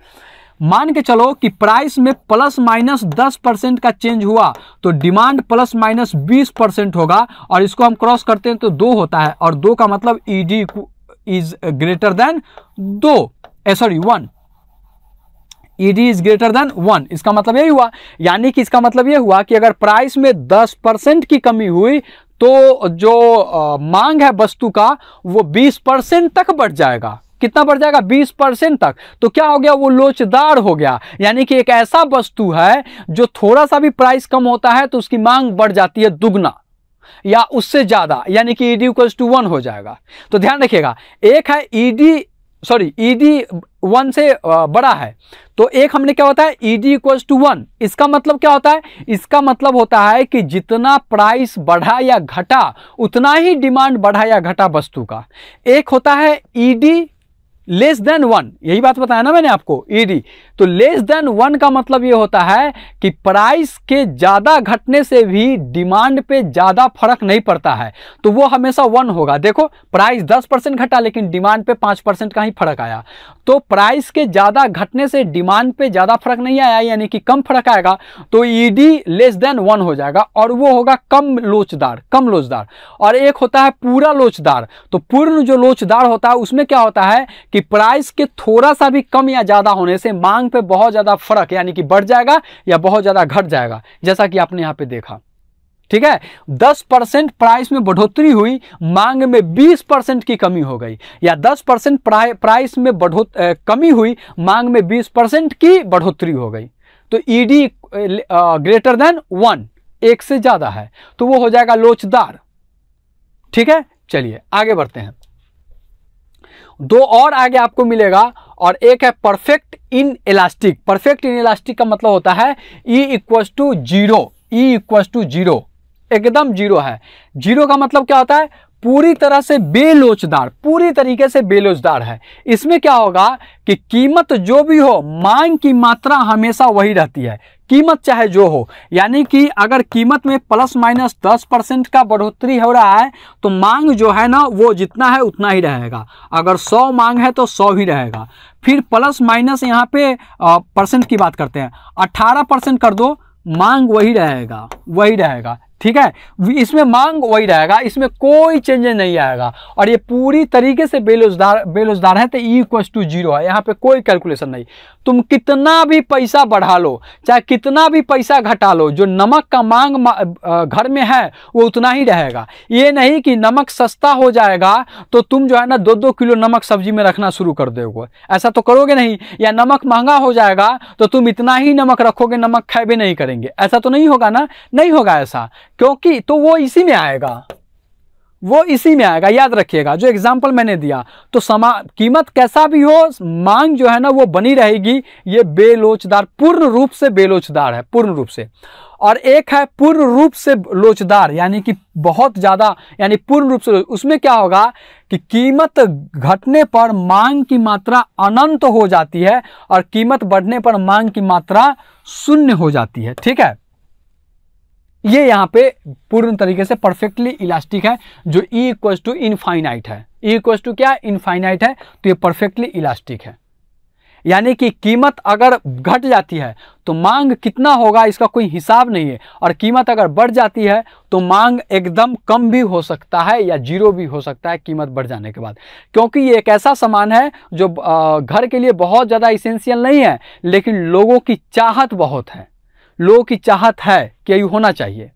मान के चलो कि प्राइस में प्लस माइनस दस परसेंट का चेंज हुआ तो डिमांड प्लस माइनस बीस परसेंट होगा और इसको हम क्रॉस करते हैं तो दो होता है और दो का मतलब ईडी इज ग्रेटर देन दो sorry one ED is greater than one इसका मतलब यही हुआ यानी कि इसका मतलब यह हुआ कि अगर प्राइस में 10 परसेंट की कमी हुई तो जो मांग है वस्तु का वो 20 परसेंट तक बढ़ जाएगा कितना बढ़ जाएगा बीस परसेंट तक तो क्या हो गया वो लोचदार हो गया यानी कि एक ऐसा वस्तु है जो थोड़ा सा भी प्राइस कम होता है तो उसकी मांग बढ़ जाती है दुगना या उससे ज़्यादा यानी कि ईडी डी टू वन हो जाएगा तो ध्यान रखिएगा एक है ईडी सॉरी ईडी वन से बड़ा है तो एक हमने क्या होता है ED D equals to one इसका मतलब क्या होता है इसका मतलब होता है कि जितना प्राइस बढ़ा या घटा उतना ही डिमांड बढ़ा या घटा वस्तु का एक होता है ED e less than one यही बात बताया ना मैंने आपको ईडी e तो लेस देन वन का मतलब ये होता है कि प्राइस के ज़्यादा घटने से भी डिमांड पे ज़्यादा फर्क नहीं पड़ता है तो वो हमेशा वन होगा देखो प्राइस दस परसेंट घटा लेकिन डिमांड पे पांच परसेंट का ही फर्क आया तो प्राइस के ज़्यादा घटने से डिमांड पे ज़्यादा फर्क नहीं आया यानी कि कम फर्क आएगा तो ईडी लेस देन वन हो जाएगा और वो होगा कम लोचदार कम लोचदार और एक होता है पूरा लोचदार तो पूर्ण जो लोचदार होता है उसमें क्या होता है कि प्राइस के थोड़ा सा भी कम या ज़्यादा होने से मांग पे बहुत ज़्यादा फर्क यानी कि बढ़ जाएगा या बहुत ज़्यादा घट जाएगा जैसा कि आपने यहां पे देखा ठीक है 10 परसेंट प्राइस में बढ़ोतरी हुई मांग में 20 परसेंट की कमी हो गई या 10 परसेंट प्राइस में बढ़ोत कमी हुई मांग में 20 परसेंट की बढ़ोतरी हो गई तो ईडी ग्रेटर देन वन एक से ज़्यादा है तो वो हो जाएगा लोचदार ठीक है चलिए आगे बढ़ते हैं दो और आगे आपको मिलेगा और एक है perfect inelastic perfect inelastic का मतलब होता है E equals to zero E equals to zero एकदम जीरो है जीरो का मतलब क्या होता है पूरी तरह से बेलोचदार पूरी तरीके से बेलोचदार है इसमें क्या होगा कि कीमत जो भी हो मांग की मात्रा हमेशा वही रहती है कीमत चाहे जो हो यानी कि अगर कीमत में प्लस माइनस दस परसेंट का बढ़ोतरी हो रहा है तो मांग जो है ना वो जितना है उतना ही रहेगा अगर सौ मांग है तो सौ ही रहेगा फिर प्लस माइनस यहाँ पे परसेंट की बात करते हैं अट्ठारह परसेंट कर दो मांग वही रहेगा वही रहेगा ठीक है इसमें मांग वही रहेगा इसमें कोई चेंजेस नहीं आएगा और ये पूरी तरीके से बेरोजगार बेरोजगार है तो ई इक्व टू जीरो है यहाँ पे कोई कैलकुलेशन नहीं तुम कितना भी पैसा बढ़ा लो चाहे कितना भी पैसा घटा लो जो नमक का मांग घर में है वो उतना ही रहेगा ये नहीं कि नमक सस्ता हो जाएगा तो तुम जो है ना दो दो किलो नमक सब्जी में रखना शुरू कर दोगे ऐसा तो करोगे नहीं या नमक महंगा हो जाएगा तो तुम इतना ही नमक रखोगे नमक खाए भी नहीं करेंगे ऐसा तो नहीं होगा ना नहीं होगा ऐसा क्योंकि तो वो इसी में आएगा वो इसी में आएगा याद रखिएगा जो एग्जाम्पल मैंने दिया तो समा कीमत कैसा भी हो मांग जो है ना वो बनी रहेगी ये बेलोचदार पूर्ण रूप से बेलोचदार है पूर्ण रूप से और एक है पूर्ण रूप से लोचदार यानी कि बहुत ज़्यादा यानी पूर्ण रूप से उसमें क्या होगा कि कीमत घटने पर मांग की मात्रा अनंत हो जाती है और कीमत बढ़ने पर मांग की मात्रा शून्य हो जाती है ठीक है ये यहाँ पे पूर्ण तरीके से परफेक्टली इलास्टिक है जो ई इक्व टू इनफाइनाइट है ई इक्व टू क्या इनफाइनाइट है तो ये परफेक्टली इलास्टिक है यानी कि कीमत अगर घट जाती है तो मांग कितना होगा इसका कोई हिसाब नहीं है और कीमत अगर बढ़ जाती है तो मांग एकदम कम भी हो सकता है या जीरो भी हो सकता है कीमत बढ़ जाने के बाद क्योंकि ये एक ऐसा सामान है जो घर के लिए बहुत ज़्यादा इसेंशियल नहीं है लेकिन लोगों की चाहत बहुत है लोगों की चाहत है कि यू होना चाहिए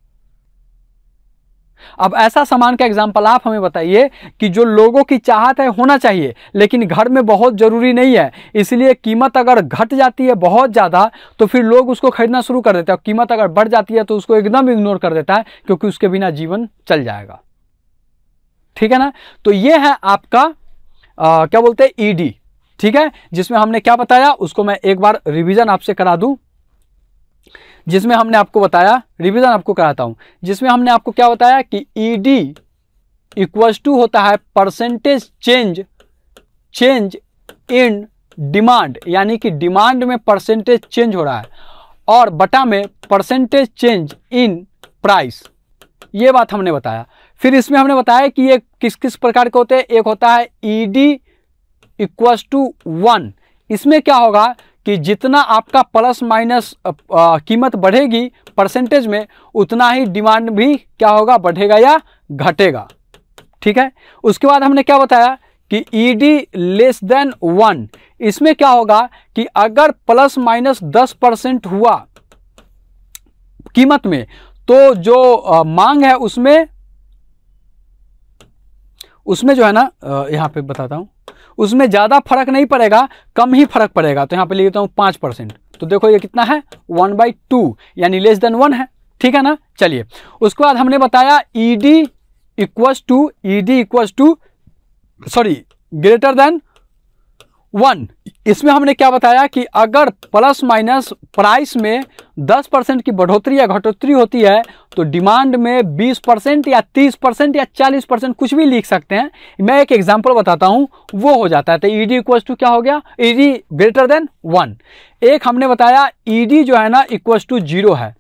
अब ऐसा सामान का एग्जाम्पल आप हमें बताइए कि जो लोगों की चाहत है होना चाहिए लेकिन घर में बहुत ज़रूरी नहीं है इसलिए कीमत अगर घट जाती है बहुत ज़्यादा तो फिर लोग उसको खरीदना शुरू कर देते हैं और कीमत अगर बढ़ जाती है तो उसको एकदम इग्नोर कर देता है क्योंकि उसके बिना जीवन चल जाएगा ठीक है ना तो यह है आपका आ, क्या बोलते हैं ईडी e ठीक है जिसमें हमने क्या बताया उसको मैं एक बार रिविजन आपसे करा दूं जिसमें हमने आपको बताया रिविजन आपको कराता हूं जिसमें हमने आपको क्या बताया कि ईडी इक्वल टू होता है percentage change change in demand यानी कि डिमांड में परसेंटेज चेंज हो रहा है और बटा में परसेंटेज चेंज इन प्राइस ये बात हमने बताया फिर इसमें हमने बताया कि ये किस किस प्रकार के होते हैं एक होता है ED equal equals to one इसमें क्या होगा कि जितना आपका प्लस माइनस कीमत बढ़ेगी परसेंटेज में उतना ही डिमांड भी क्या होगा बढ़ेगा या घटेगा ठीक है उसके बाद हमने क्या बताया कि ईडी लेस देन वन इसमें क्या होगा कि अगर प्लस माइनस दस परसेंट हुआ कीमत में तो जो आ, मांग है उसमें उसमें जो है ना यहां पे बताता हूं उसमें ज़्यादा फर्क नहीं पड़ेगा कम ही फर्क पड़ेगा तो यहाँ पे लिखता हूँ पांच परसेंट तो देखो ये कितना है वन बाई टू यानी लेस देन वन है ठीक है ना चलिए उसके बाद हमने बताया E D equals to E D equals to sorry greater than one इसमें हमने क्या बताया कि अगर प्लस माइनस प्राइस में 10 परसेंट की बढ़ोतरी या घटोतरी होती है तो डिमांड में 20 परसेंट या 30 परसेंट या 40 परसेंट कुछ भी लिख सकते हैं मैं एक एग्जांपल बताता हूं वो हो जाता है तो ई डी टू क्या हो गया E D greater than one एक हमने बताया ई e डी जो है ना इक्वल टू जीरो है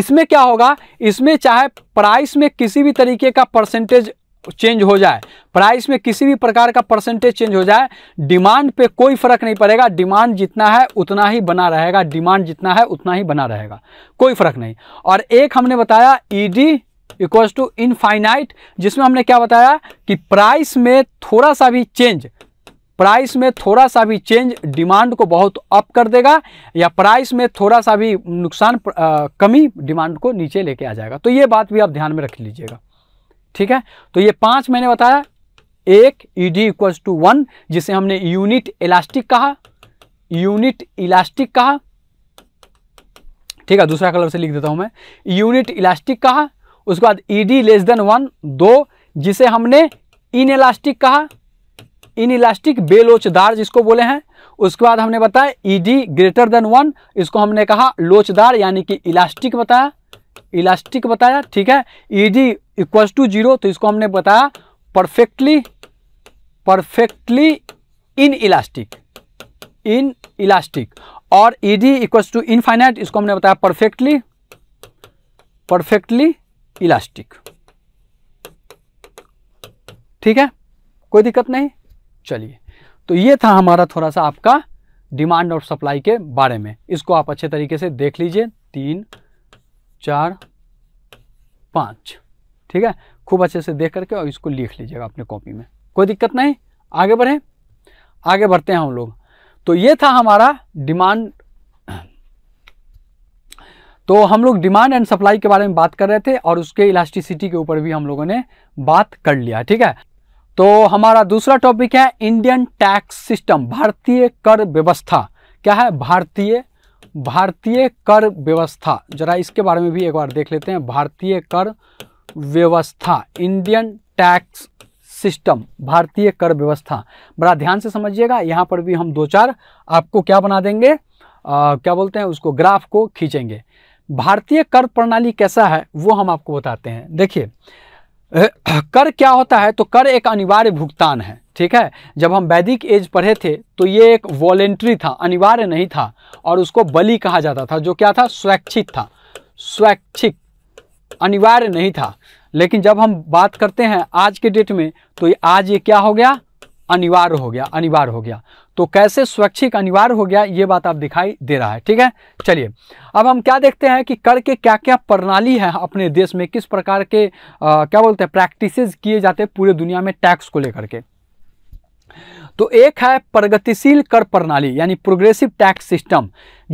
इसमें क्या होगा इसमें चाहे प्राइस में किसी भी तरीके का परसेंटेज चेंज हो जाए प्राइस में किसी भी प्रकार का परसेंटेज चेंज हो जाए डिमांड पे कोई फर्क नहीं पड़ेगा डिमांड जितना है उतना ही बना रहेगा डिमांड जितना है उतना ही बना रहेगा कोई फर्क नहीं और एक हमने बताया ईडी इक्वल्स टू इनफाइनाइट जिसमें हमने क्या बताया कि प्राइस में थोड़ा सा भी चेंज प्राइस में थोड़ा सा भी चेंज डिमांड को बहुत अप कर देगा या प्राइस में थोड़ा सा भी नुकसान आ, कमी डिमांड को नीचे लेके आ जाएगा तो ये बात भी आप ध्यान में रख लीजिएगा ठीक है तो ये पांच मैंने बताया एक ईडी इक्वल्स टू वन जिसे हमने यूनिट इलास्टिक कहा यूनिट इलास्टिक कहा ठीक है दूसरा कलर से लिख देता हूं मैं यूनिट इलास्टिक कहा उसके बाद ईडी लेस देन वन दो जिसे हमने इन इलास्टिक कहा इन इलास्टिक बेलोचदार जिसको बोले हैं उसके बाद हमने बताया ईडी ग्रेटर देन वन इसको हमने कहा लोचदार यानी कि इलास्टिक बताया इलास्टिक बताया ठीक है ईडी इक्वल्स टू जीरो तो इसको हमने बताया perfectly perfectly inelastic inelastic और E D equals to infinite इसको हमने बताया परफेक्टली परफेक्टली इलास्टिक ठीक है कोई दिक्कत नहीं चलिए तो ये था हमारा थोड़ा सा आपका डिमांड और सप्लाई के बारे में इसको आप अच्छे तरीके से देख लीजिए तीन चार पाँच ठीक है खूब अच्छे से देख करके और इसको लिख लीजिएगा अपने कॉपी में कोई दिक्कत नहीं आगे बढ़ें आगे बढ़ते हैं हम लोग तो ये था हमारा डिमांड तो हम लोग डिमांड एंड सप्लाई के बारे में बात कर रहे थे और उसके इलास्टिसिटी के ऊपर भी हम लोगों ने बात कर लिया ठीक है तो हमारा दूसरा टॉपिक है इंडियन टैक्स सिस्टम भारतीय कर व्यवस्था क्या है भारतीय भारतीय कर व्यवस्था जरा इसके बारे में भी एक बार देख लेते हैं भारतीय कर व्यवस्था इंडियन टैक्स सिस्टम भारतीय कर व्यवस्था बड़ा ध्यान से समझिएगा यहाँ पर भी हम दो चार आपको क्या बना देंगे आ, क्या बोलते हैं उसको ग्राफ को खींचेंगे भारतीय कर प्रणाली कैसा है वो हम आपको बताते हैं देखिए कर क्या होता है तो कर एक अनिवार्य भुगतान है ठीक है जब हम वैदिक एज पढ़े थे तो ये एक वॉलेंट्री था अनिवार्य नहीं था और उसको बलि कहा जाता था जो क्या था स्वैच्छिक था स्वैच्छिक अनिवार्य नहीं था लेकिन जब हम बात करते हैं आज के डेट में तो आज ये क्या हो गया अनिवार्य हो गया अनिवार्य हो गया तो कैसे स्वैच्छिक अनिवार्य हो गया ये बात आप दिखाई दे रहा है ठीक है चलिए अब हम क्या देखते हैं कि कर के क्या क्या प्रणाली है अपने देश में किस प्रकार के आ, क्या बोलते हैं प्रैक्टिसेस किए जाते हैं पूरे दुनिया में टैक्स को लेकर के तो एक है प्रगतिशील कर प्रणाली यानी प्रोग्रेसिव टैक्स सिस्टम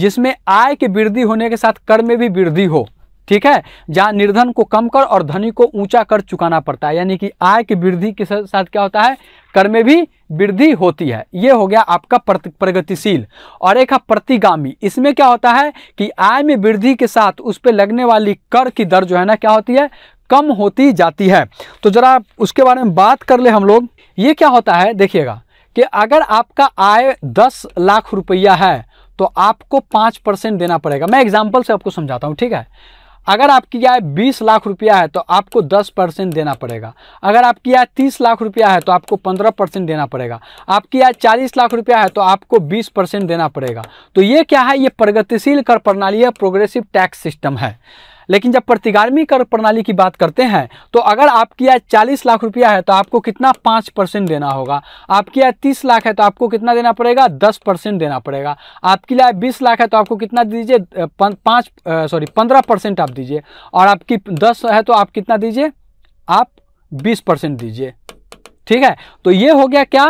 जिसमें आय की वृद्धि होने के साथ कर में भी वृद्धि हो ठीक है जहां निर्धन को कम कर और धनी को ऊंचा कर चुकाना पड़ता है यानी कि आय की वृद्धि के साथ क्या होता है कर में भी वृद्धि होती है ये हो गया आपका प्रगतिशील और एक है प्रतिगामी इसमें क्या होता है कि आय में वृद्धि के साथ उस पर लगने वाली कर की दर जो है ना क्या होती है कम होती जाती है तो ज़रा उसके बारे में बात कर ले हम लोग ये क्या होता है देखिएगा कि अगर आपका आय दस लाख रुपया है तो आपको पांच परसेंट देना पड़ेगा मैं एग्जाम्पल से आपको समझाता हूँ ठीक है अगर आपकी आय बीस लाख रुपया है तो आपको दस परसेंट देना पड़ेगा अगर आपकी आय तीस लाख रुपया है तो आपको पंद्रह परसेंट देना पड़ेगा आपकी आय चालीस लाख रुपया है तो आपको बीस परसेंट देना पड़ेगा तो ये क्या है ये प्रगतिशील कर प्रणाली है प्रोग्रेसिव टैक्स सिस्टम है लेकिन जब प्रतिगामी कर प्रणाली की बात करते हैं तो अगर आपकी आय चालीस लाख रुपया है तो आपको कितना पाँच परसेंट देना होगा आपकी आय तीस लाख है तो आपको कितना देना पड़ेगा दस परसेंट देना पड़ेगा आपकी आय बीस लाख है तो आपको कितना दीजिए पाँच सॉरी पंद्रह परसेंट आप दीजिए और आपकी दस है तो आप कितना दीजिए आप बीस परसेंट दीजिए ठीक है तो ये हो गया क्या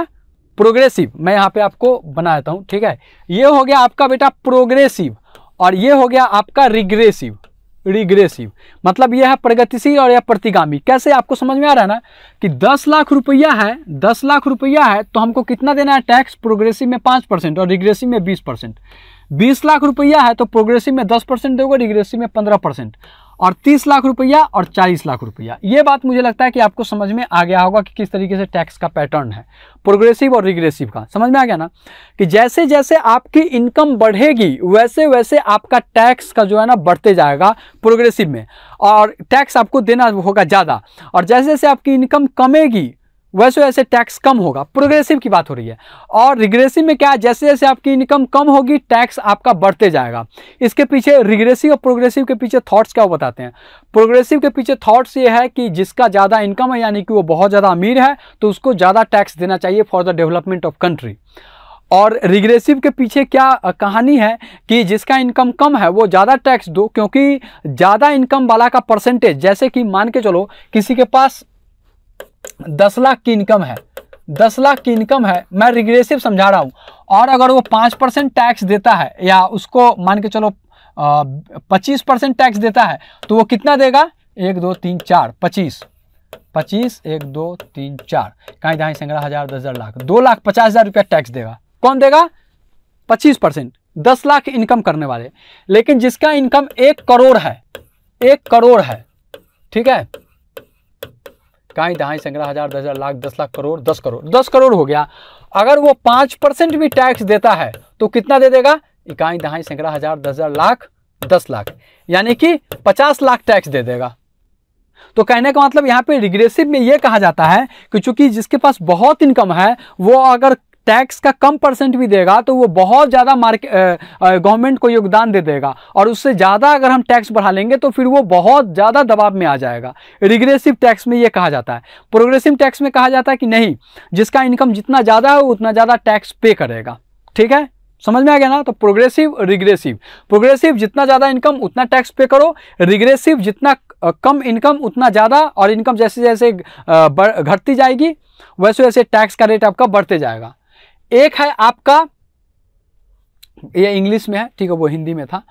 प्रोग्रेसिव मैं यहाँ पे आपको बना देता हूँ ठीक है ये हो गया आपका बेटा प्रोग्रेसिव और ये हो गया आपका रिग्रेसिव रिग्रेसिव मतलब यह है प्रगतिशील और यह प्रतिगामी कैसे आपको समझ में आ रहा है ना कि दस लाख रुपया है दस लाख रुपया है तो हमको कितना देना है टैक्स प्रोग्रेसिव में पाँच परसेंट और रिग्रेसिव में बीस परसेंट बीस लाख रुपया है तो प्रोग्रेसिव में दस परसेंट दोगे रिग्रेसिव में पंद्रह परसेंट और तीस लाख रुपया और चालीस लाख रुपया ये बात मुझे लगता है कि आपको समझ में आ गया होगा कि किस तरीके से टैक्स का पैटर्न है प्रोग्रेसिव और रिग्रेसिव का समझ में आ गया ना कि जैसे जैसे आपकी इनकम बढ़ेगी वैसे वैसे आपका टैक्स का जो है ना बढ़ते जाएगा प्रोग्रेसिव में और टैक्स आपको देना होगा ज़्यादा और जैसे जैसे आपकी इनकम कमेगी वैसे वैसे तो टैक्स कम होगा प्रोग्रेसिव की बात हो रही है और रिग्रेसिव में क्या है जैसे जैसे आपकी इनकम कम होगी टैक्स आपका बढ़ते जाएगा इसके पीछे रिग्रेसिव और प्रोग्रेसिव के पीछे थॉट्स क्या वो बताते हैं प्रोग्रेसिव के पीछे थॉट्स ये है कि जिसका ज़्यादा इनकम है यानी कि वो बहुत ज़्यादा अमीर है तो उसको ज़्यादा टैक्स देना चाहिए for the development of country और रिग्रेसिव के पीछे क्या कहानी है कि जिसका इनकम कम है वो ज़्यादा टैक्स दो क्योंकि ज़्यादा इनकम वाला का परसेंटेज जैसे कि मान के चलो किसी के पास दस लाख की इनकम है दस लाख की इनकम है मैं रिग्रेसिव समझा रहा हूँ और अगर वो पाँच परसेंट टैक्स देता है या उसको मान के चलो पच्चीस परसेंट टैक्स देता है तो वो कितना देगा एक दो तीन चार पच्चीस पच्चीस एक दो तीन चार कहीं जहाँ संग्रह हज़ार दस हज़ार लाख दो लाख पचास हज़ार रुपया टैक्स देगा कौन देगा पच्चीस परसेंट दस लाख इनकम करने वाले लेकिन जिसका इनकम एक करोड़ है एक करोड़ है ठीक है कहीं तहाँ संग्रह हज़ार दस हज़ार लाख दस लाख करोड़ दस करोड़ दस करोड़ हो गया अगर वो पांच परसेंट भी टैक्स देता है तो कितना दे देगा इकाई दहाई संग्रह हज़ार दस हज़ार लाख दस लाख यानी कि पचास लाख टैक्स दे देगा तो कहने का मतलब यहाँ पे रिग्रेसिव में ये कहा जाता है कि चूंकि जिसके पास बहुत इनकम है वो अगर टैक्स का कम परसेंट भी देगा तो वो बहुत ज़्यादा मार्केट गवर्नमेंट को योगदान दे देगा और उससे ज़्यादा अगर हम टैक्स बढ़ा लेंगे तो फिर वो बहुत ज़्यादा दबाव में आ जाएगा रिग्रेसिव टैक्स में ये कहा जाता है प्रोग्रेसिव टैक्स में कहा जाता है कि नहीं जिसका इनकम जितना ज़्यादा है उतना ज़्यादा टैक्स पे करेगा ठीक है समझ में आ गया ना तो प्रोग्रेसिव रिग्रेसिव प्रोग्रेसिव जितना ज़्यादा इनकम उतना टैक्स पे करो रिग्रेसिव जितना कम इनकम उतना ज़्यादा और इनकम जैसे जैसे घटती जाएगी वैसे वैसे टैक्स का रेट आपका बढ़ते जाएगा एक है आपका ये इंग्लिश में है ठीक है वो हिंदी में था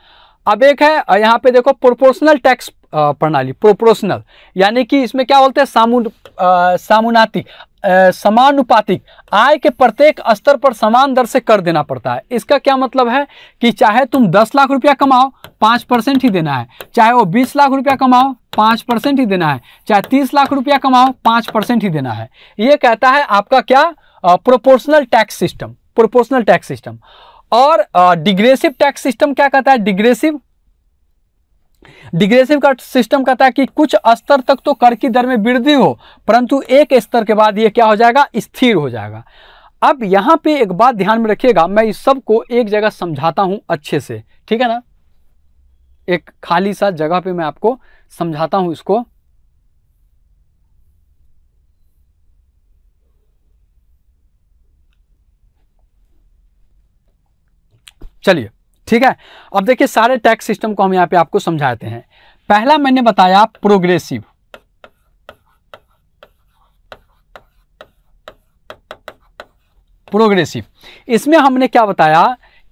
अब एक है यहाँ पे देखो प्रोपोर्शनल टैक्स प्रणाली प्रोपोर्शनल यानी कि इसमें क्या बोलते हैं सामु सामुनातिक समानुपातिक आय के प्रत्येक स्तर पर समान दर से कर देना पड़ता है इसका क्या मतलब है कि चाहे तुम 10 लाख रुपया कमाओ पाँच परसेंट ही देना है चाहे वो 20 लाख रुपया कमाओ पाँच परसेंट ही देना है चाहे 30 लाख रुपया कमाओ पाँच परसेंट ही देना है ये कहता है आपका क्या proportional tax system proportional tax system और डिग्रेसिव टैक्स सिस्टम क्या कहता है डिग्रेसिव डिग्रेसिव का सिस्टम कहता है कि कुछ स्तर तक तो कर की दर में वृद्धि हो परंतु एक स्तर के बाद यह क्या हो जाएगा स्थिर हो जाएगा अब यहां पे एक बात ध्यान में रखिएगा मैं इस सबको एक जगह समझाता हूं अच्छे से ठीक है ना एक खाली सा जगह पे मैं आपको समझाता हूं इसको चलिए ठीक है अब देखिए सारे टैक्स सिस्टम को हम यहां पे आपको समझाते हैं पहला मैंने बताया प्रोग्रेसिव प्रोग्रेसिव इसमें हमने क्या बताया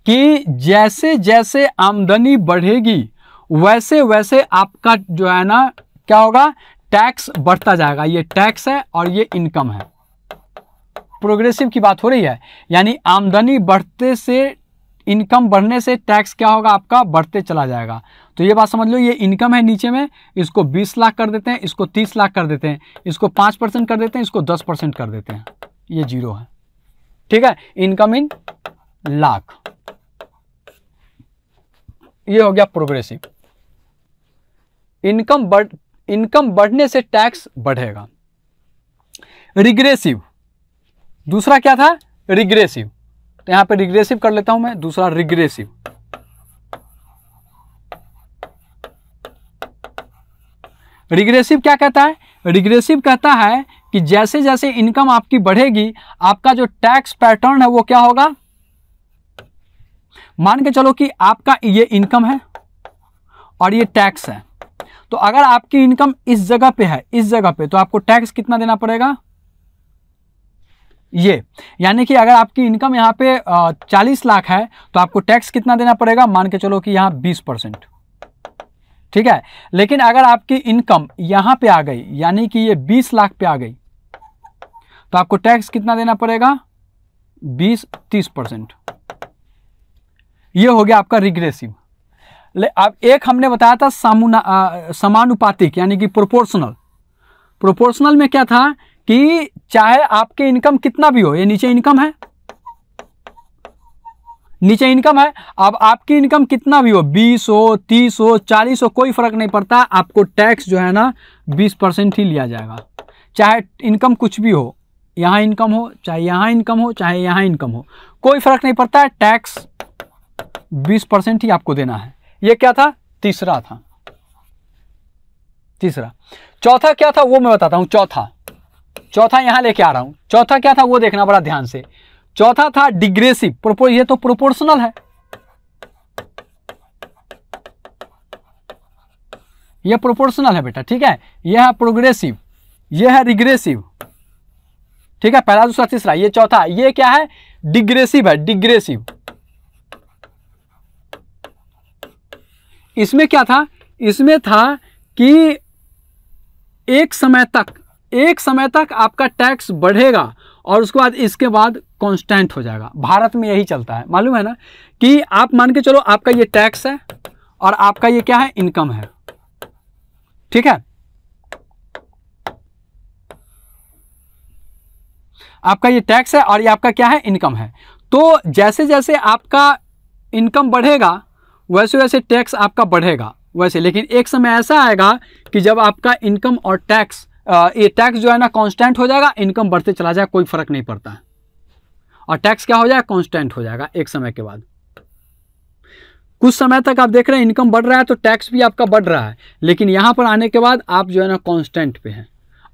कि जैसे जैसे आमदनी बढ़ेगी वैसे वैसे आपका जो है ना क्या होगा टैक्स बढ़ता जाएगा ये टैक्स है और ये इनकम है प्रोग्रेसिव की बात हो रही है यानी आमदनी बढ़ते से इनकम बढ़ने से टैक्स क्या होगा आपका बढ़ते चला जाएगा तो ये बात समझ लो ये इनकम है नीचे में इसको 20 लाख कर देते हैं इसको 30 लाख कर देते हैं इसको 5 परसेंट कर देते हैं इसको 10 परसेंट कर देते हैं ये जीरो है ठीक है इनकम इन लाख ये हो गया प्रोग्रेसिव इनकम बढ़ इनकम बढ़ने से टैक्स बढ़ेगा रिग्रेसिव दूसरा क्या था रिग्रेसिव तो यहां पे रिग्रेसिव कर लेता हूं मैं दूसरा रिग्रेसिव रिग्रेसिव क्या कहता है रिग्रेसिव कहता है कि जैसे जैसे इनकम आपकी बढ़ेगी आपका जो टैक्स पैटर्न है वो क्या होगा मान के चलो कि आपका ये इनकम है और ये टैक्स है तो अगर आपकी इनकम इस जगह पे है इस जगह पे तो आपको टैक्स कितना देना पड़ेगा ये यानी कि अगर आपकी इनकम यहाँ पे चालीस लाख है तो आपको टैक्स कितना देना पड़ेगा मान के चलो कि यहाँ बीस परसेंट ठीक है लेकिन अगर आपकी इनकम यहाँ पे आ गई यानी कि ये बीस लाख पे आ गई तो आपको टैक्स कितना देना पड़ेगा बीस तीस परसेंट ये हो गया आपका रिग्रेसिव ले अब एक हमने बताया था समानुपातिक यानी कि प्रोपोर्शनल प्रोपोर्शनल में क्या था कि चाहे आपके इनकम कितना भी हो ये नीचे इनकम है नीचे इनकम है अब आपकी इनकम कितना भी हो बीस हो तीस हो चालीस हो कोई फर्क नहीं पड़ता आपको टैक्स जो है ना बीस परसेंट ही लिया जाएगा चाहे इनकम कुछ भी हो यहां इनकम हो चाहे यहां इनकम हो चाहे यहां इनकम हो कोई फर्क नहीं पड़ता है टैक्स बीस परसेंट ही आपको देना है ये क्या था तीसरा था तीसरा चौथा क्या था वो मैं बताता हूं चौथा चौथा यहां लेके आ रहा हूं चौथा क्या था वो देखना बड़ा ध्यान से चौथा था डिग्रेसिव प्रोपो ये तो प्रोपोर्शनल है ये प्रोपोर्शनल है बेटा ठीक है यह है प्रोग्रेसिव यह है रिग्रेसिव ठीक है पहला दूसरा तीसरा ये चौथा ये क्या है डिग्रेसिव है डिग्रेसिव इसमें क्या था इसमें था कि एक समय तक एक समय तक आपका टैक्स बढ़ेगा और उसके बाद इसके बाद कांस्टेंट हो जाएगा भारत में यही चलता है मालूम है ना कि आप मान के चलो आपका ये टैक्स है और आपका ये क्या है इनकम है ठीक है आपका ये टैक्स है और ये आपका क्या है इनकम है तो जैसे जैसे आपका इनकम बढ़ेगा वैसे वैसे टैक्स आपका बढ़ेगा वैसे लेकिन एक समय ऐसा आएगा कि जब आपका इनकम और टैक्स ये टैक्स जो है ना कांस्टेंट हो जाएगा इनकम बढ़ते चला जाएगा कोई फर्क नहीं पड़ता है और टैक्स क्या हो जाएगा कांस्टेंट हो जाएगा एक समय के बाद कुछ समय तक आप देख रहे हैं इनकम बढ़ रहा है तो टैक्स भी आपका बढ़ रहा है लेकिन यहां पर आने के बाद आप जो है ना कांस्टेंट पे हैं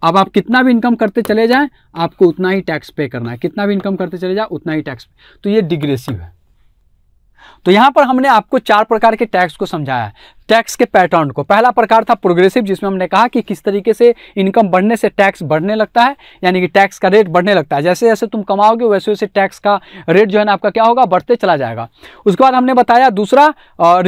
अब आप कितना भी इनकम करते चले जाएं आपको उतना ही टैक्स पे करना है कितना भी इनकम करते चले जाए उतना ही टैक्स पे तो ये डिग्रेसिव है तो यहां पर हमने आपको चार प्रकार के टैक्स को समझाया टैक्स के पैटर्न को पहला प्रकार था प्रोग्रेसिव जिसमें हमने कहा कि किस तरीके से इनकम बढ़ने से टैक्स बढ़ने लगता है यानी कि टैक्स का रेट बढ़ने लगता है जैसे जैसे तुम कमाओगे वैसे वैसे टैक्स का रेट जो है ना आपका क्या होगा बढ़ते चला जाएगा उसके बाद हमने बताया दूसरा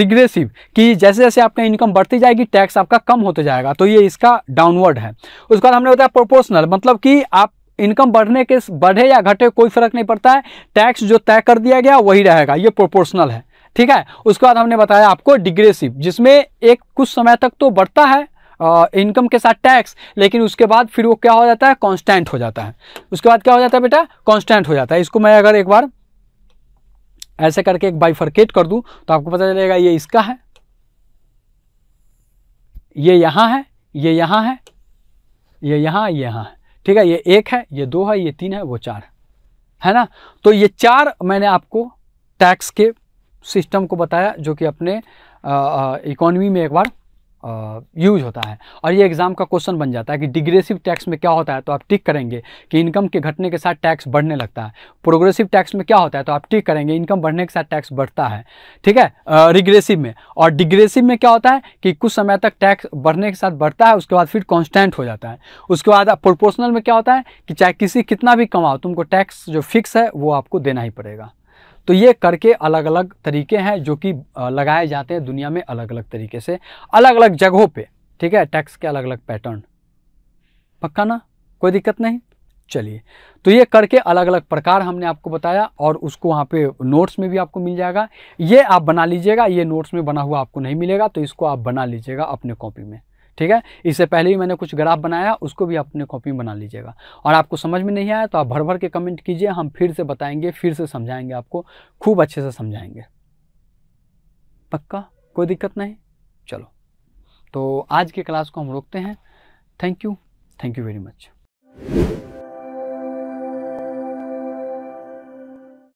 रिग्रेसिव कि जैसे जैसे आपका इनकम बढ़ती जाएगी टैक्स आपका कम होते जाएगा तो ये इसका डाउनवर्ड है उसके बाद हमने बताया प्रोपोर्सनल मतलब कि आप इनकम बढ़ने के बढ़े या घटे कोई फर्क नहीं पड़ता है टैक्स जो तय कर दिया गया वही रहेगा ये प्रोपोर्शनल है ठीक है उसके बाद हमने बताया आपको डिग्रेसिव जिसमें एक कुछ समय तक तो बढ़ता है इनकम के साथ टैक्स लेकिन उसके बाद फिर वो क्या हो जाता है कांस्टेंट हो जाता है उसके बाद क्या हो जाता है बेटा कांस्टेंट हो जाता है इसको मैं अगर एक बार ऐसे करके एक बाइफर्केट कर दूं तो आपको पता चलेगा ये इसका है ये यहां है ये यहां है ये यहां ये यहां है ठीक है ये एक है ये दो है ये तीन है वो चार है है ना तो ये चार मैंने आपको टैक्स के सिस्टम को बताया जो कि अपने इकोनॉमी में एक बार यूज होता है और ये एग्ज़ाम का क्वेश्चन बन जाता है कि डिग्रेसिव टैक्स में क्या होता है तो आप टिक करेंगे कि इनकम के घटने के साथ टैक्स बढ़ने लगता है प्रोग्रेसिव टैक्स में क्या होता है तो आप टिक करेंगे इनकम बढ़ने के साथ टैक्स बढ़ता है ठीक है रिग्रेसिव में और डिग्रेसिव में क्या होता है कि कुछ समय तक टैक्स बढ़ने के साथ बढ़ता है उसके बाद फिर कॉन्स्टेंट हो जाता है उसके बाद प्रोपोर्शनल में क्या होता है कि चाहे किसी कितना भी कमाओ तुमको टैक्स जो फिक्स है वो आपको देना ही पड़ेगा तो ये करके अलग अलग तरीके हैं जो कि लगाए जाते हैं दुनिया में अलग अलग तरीके से अलग अलग जगहों पे ठीक है टैक्स के अलग अलग पैटर्न पक्का ना कोई दिक्कत नहीं चलिए तो ये करके अलग अलग प्रकार हमने आपको बताया और उसको वहाँ पे नोट्स में भी आपको मिल जाएगा ये आप बना लीजिएगा ये नोट्स में बना हुआ आपको नहीं मिलेगा तो इसको आप बना लीजिएगा अपने कॉपी में ठीक है इससे पहले भी मैंने कुछ ग्राफ बनाया उसको भी अपने कॉपी में बना लीजिएगा और आपको समझ में नहीं आया तो आप भर भर के कमेंट कीजिए हम फिर से बताएंगे फिर से समझाएंगे आपको खूब अच्छे से समझाएंगे पक्का कोई दिक्कत नहीं चलो तो आज के क्लास को हम रोकते हैं thank you thank you very much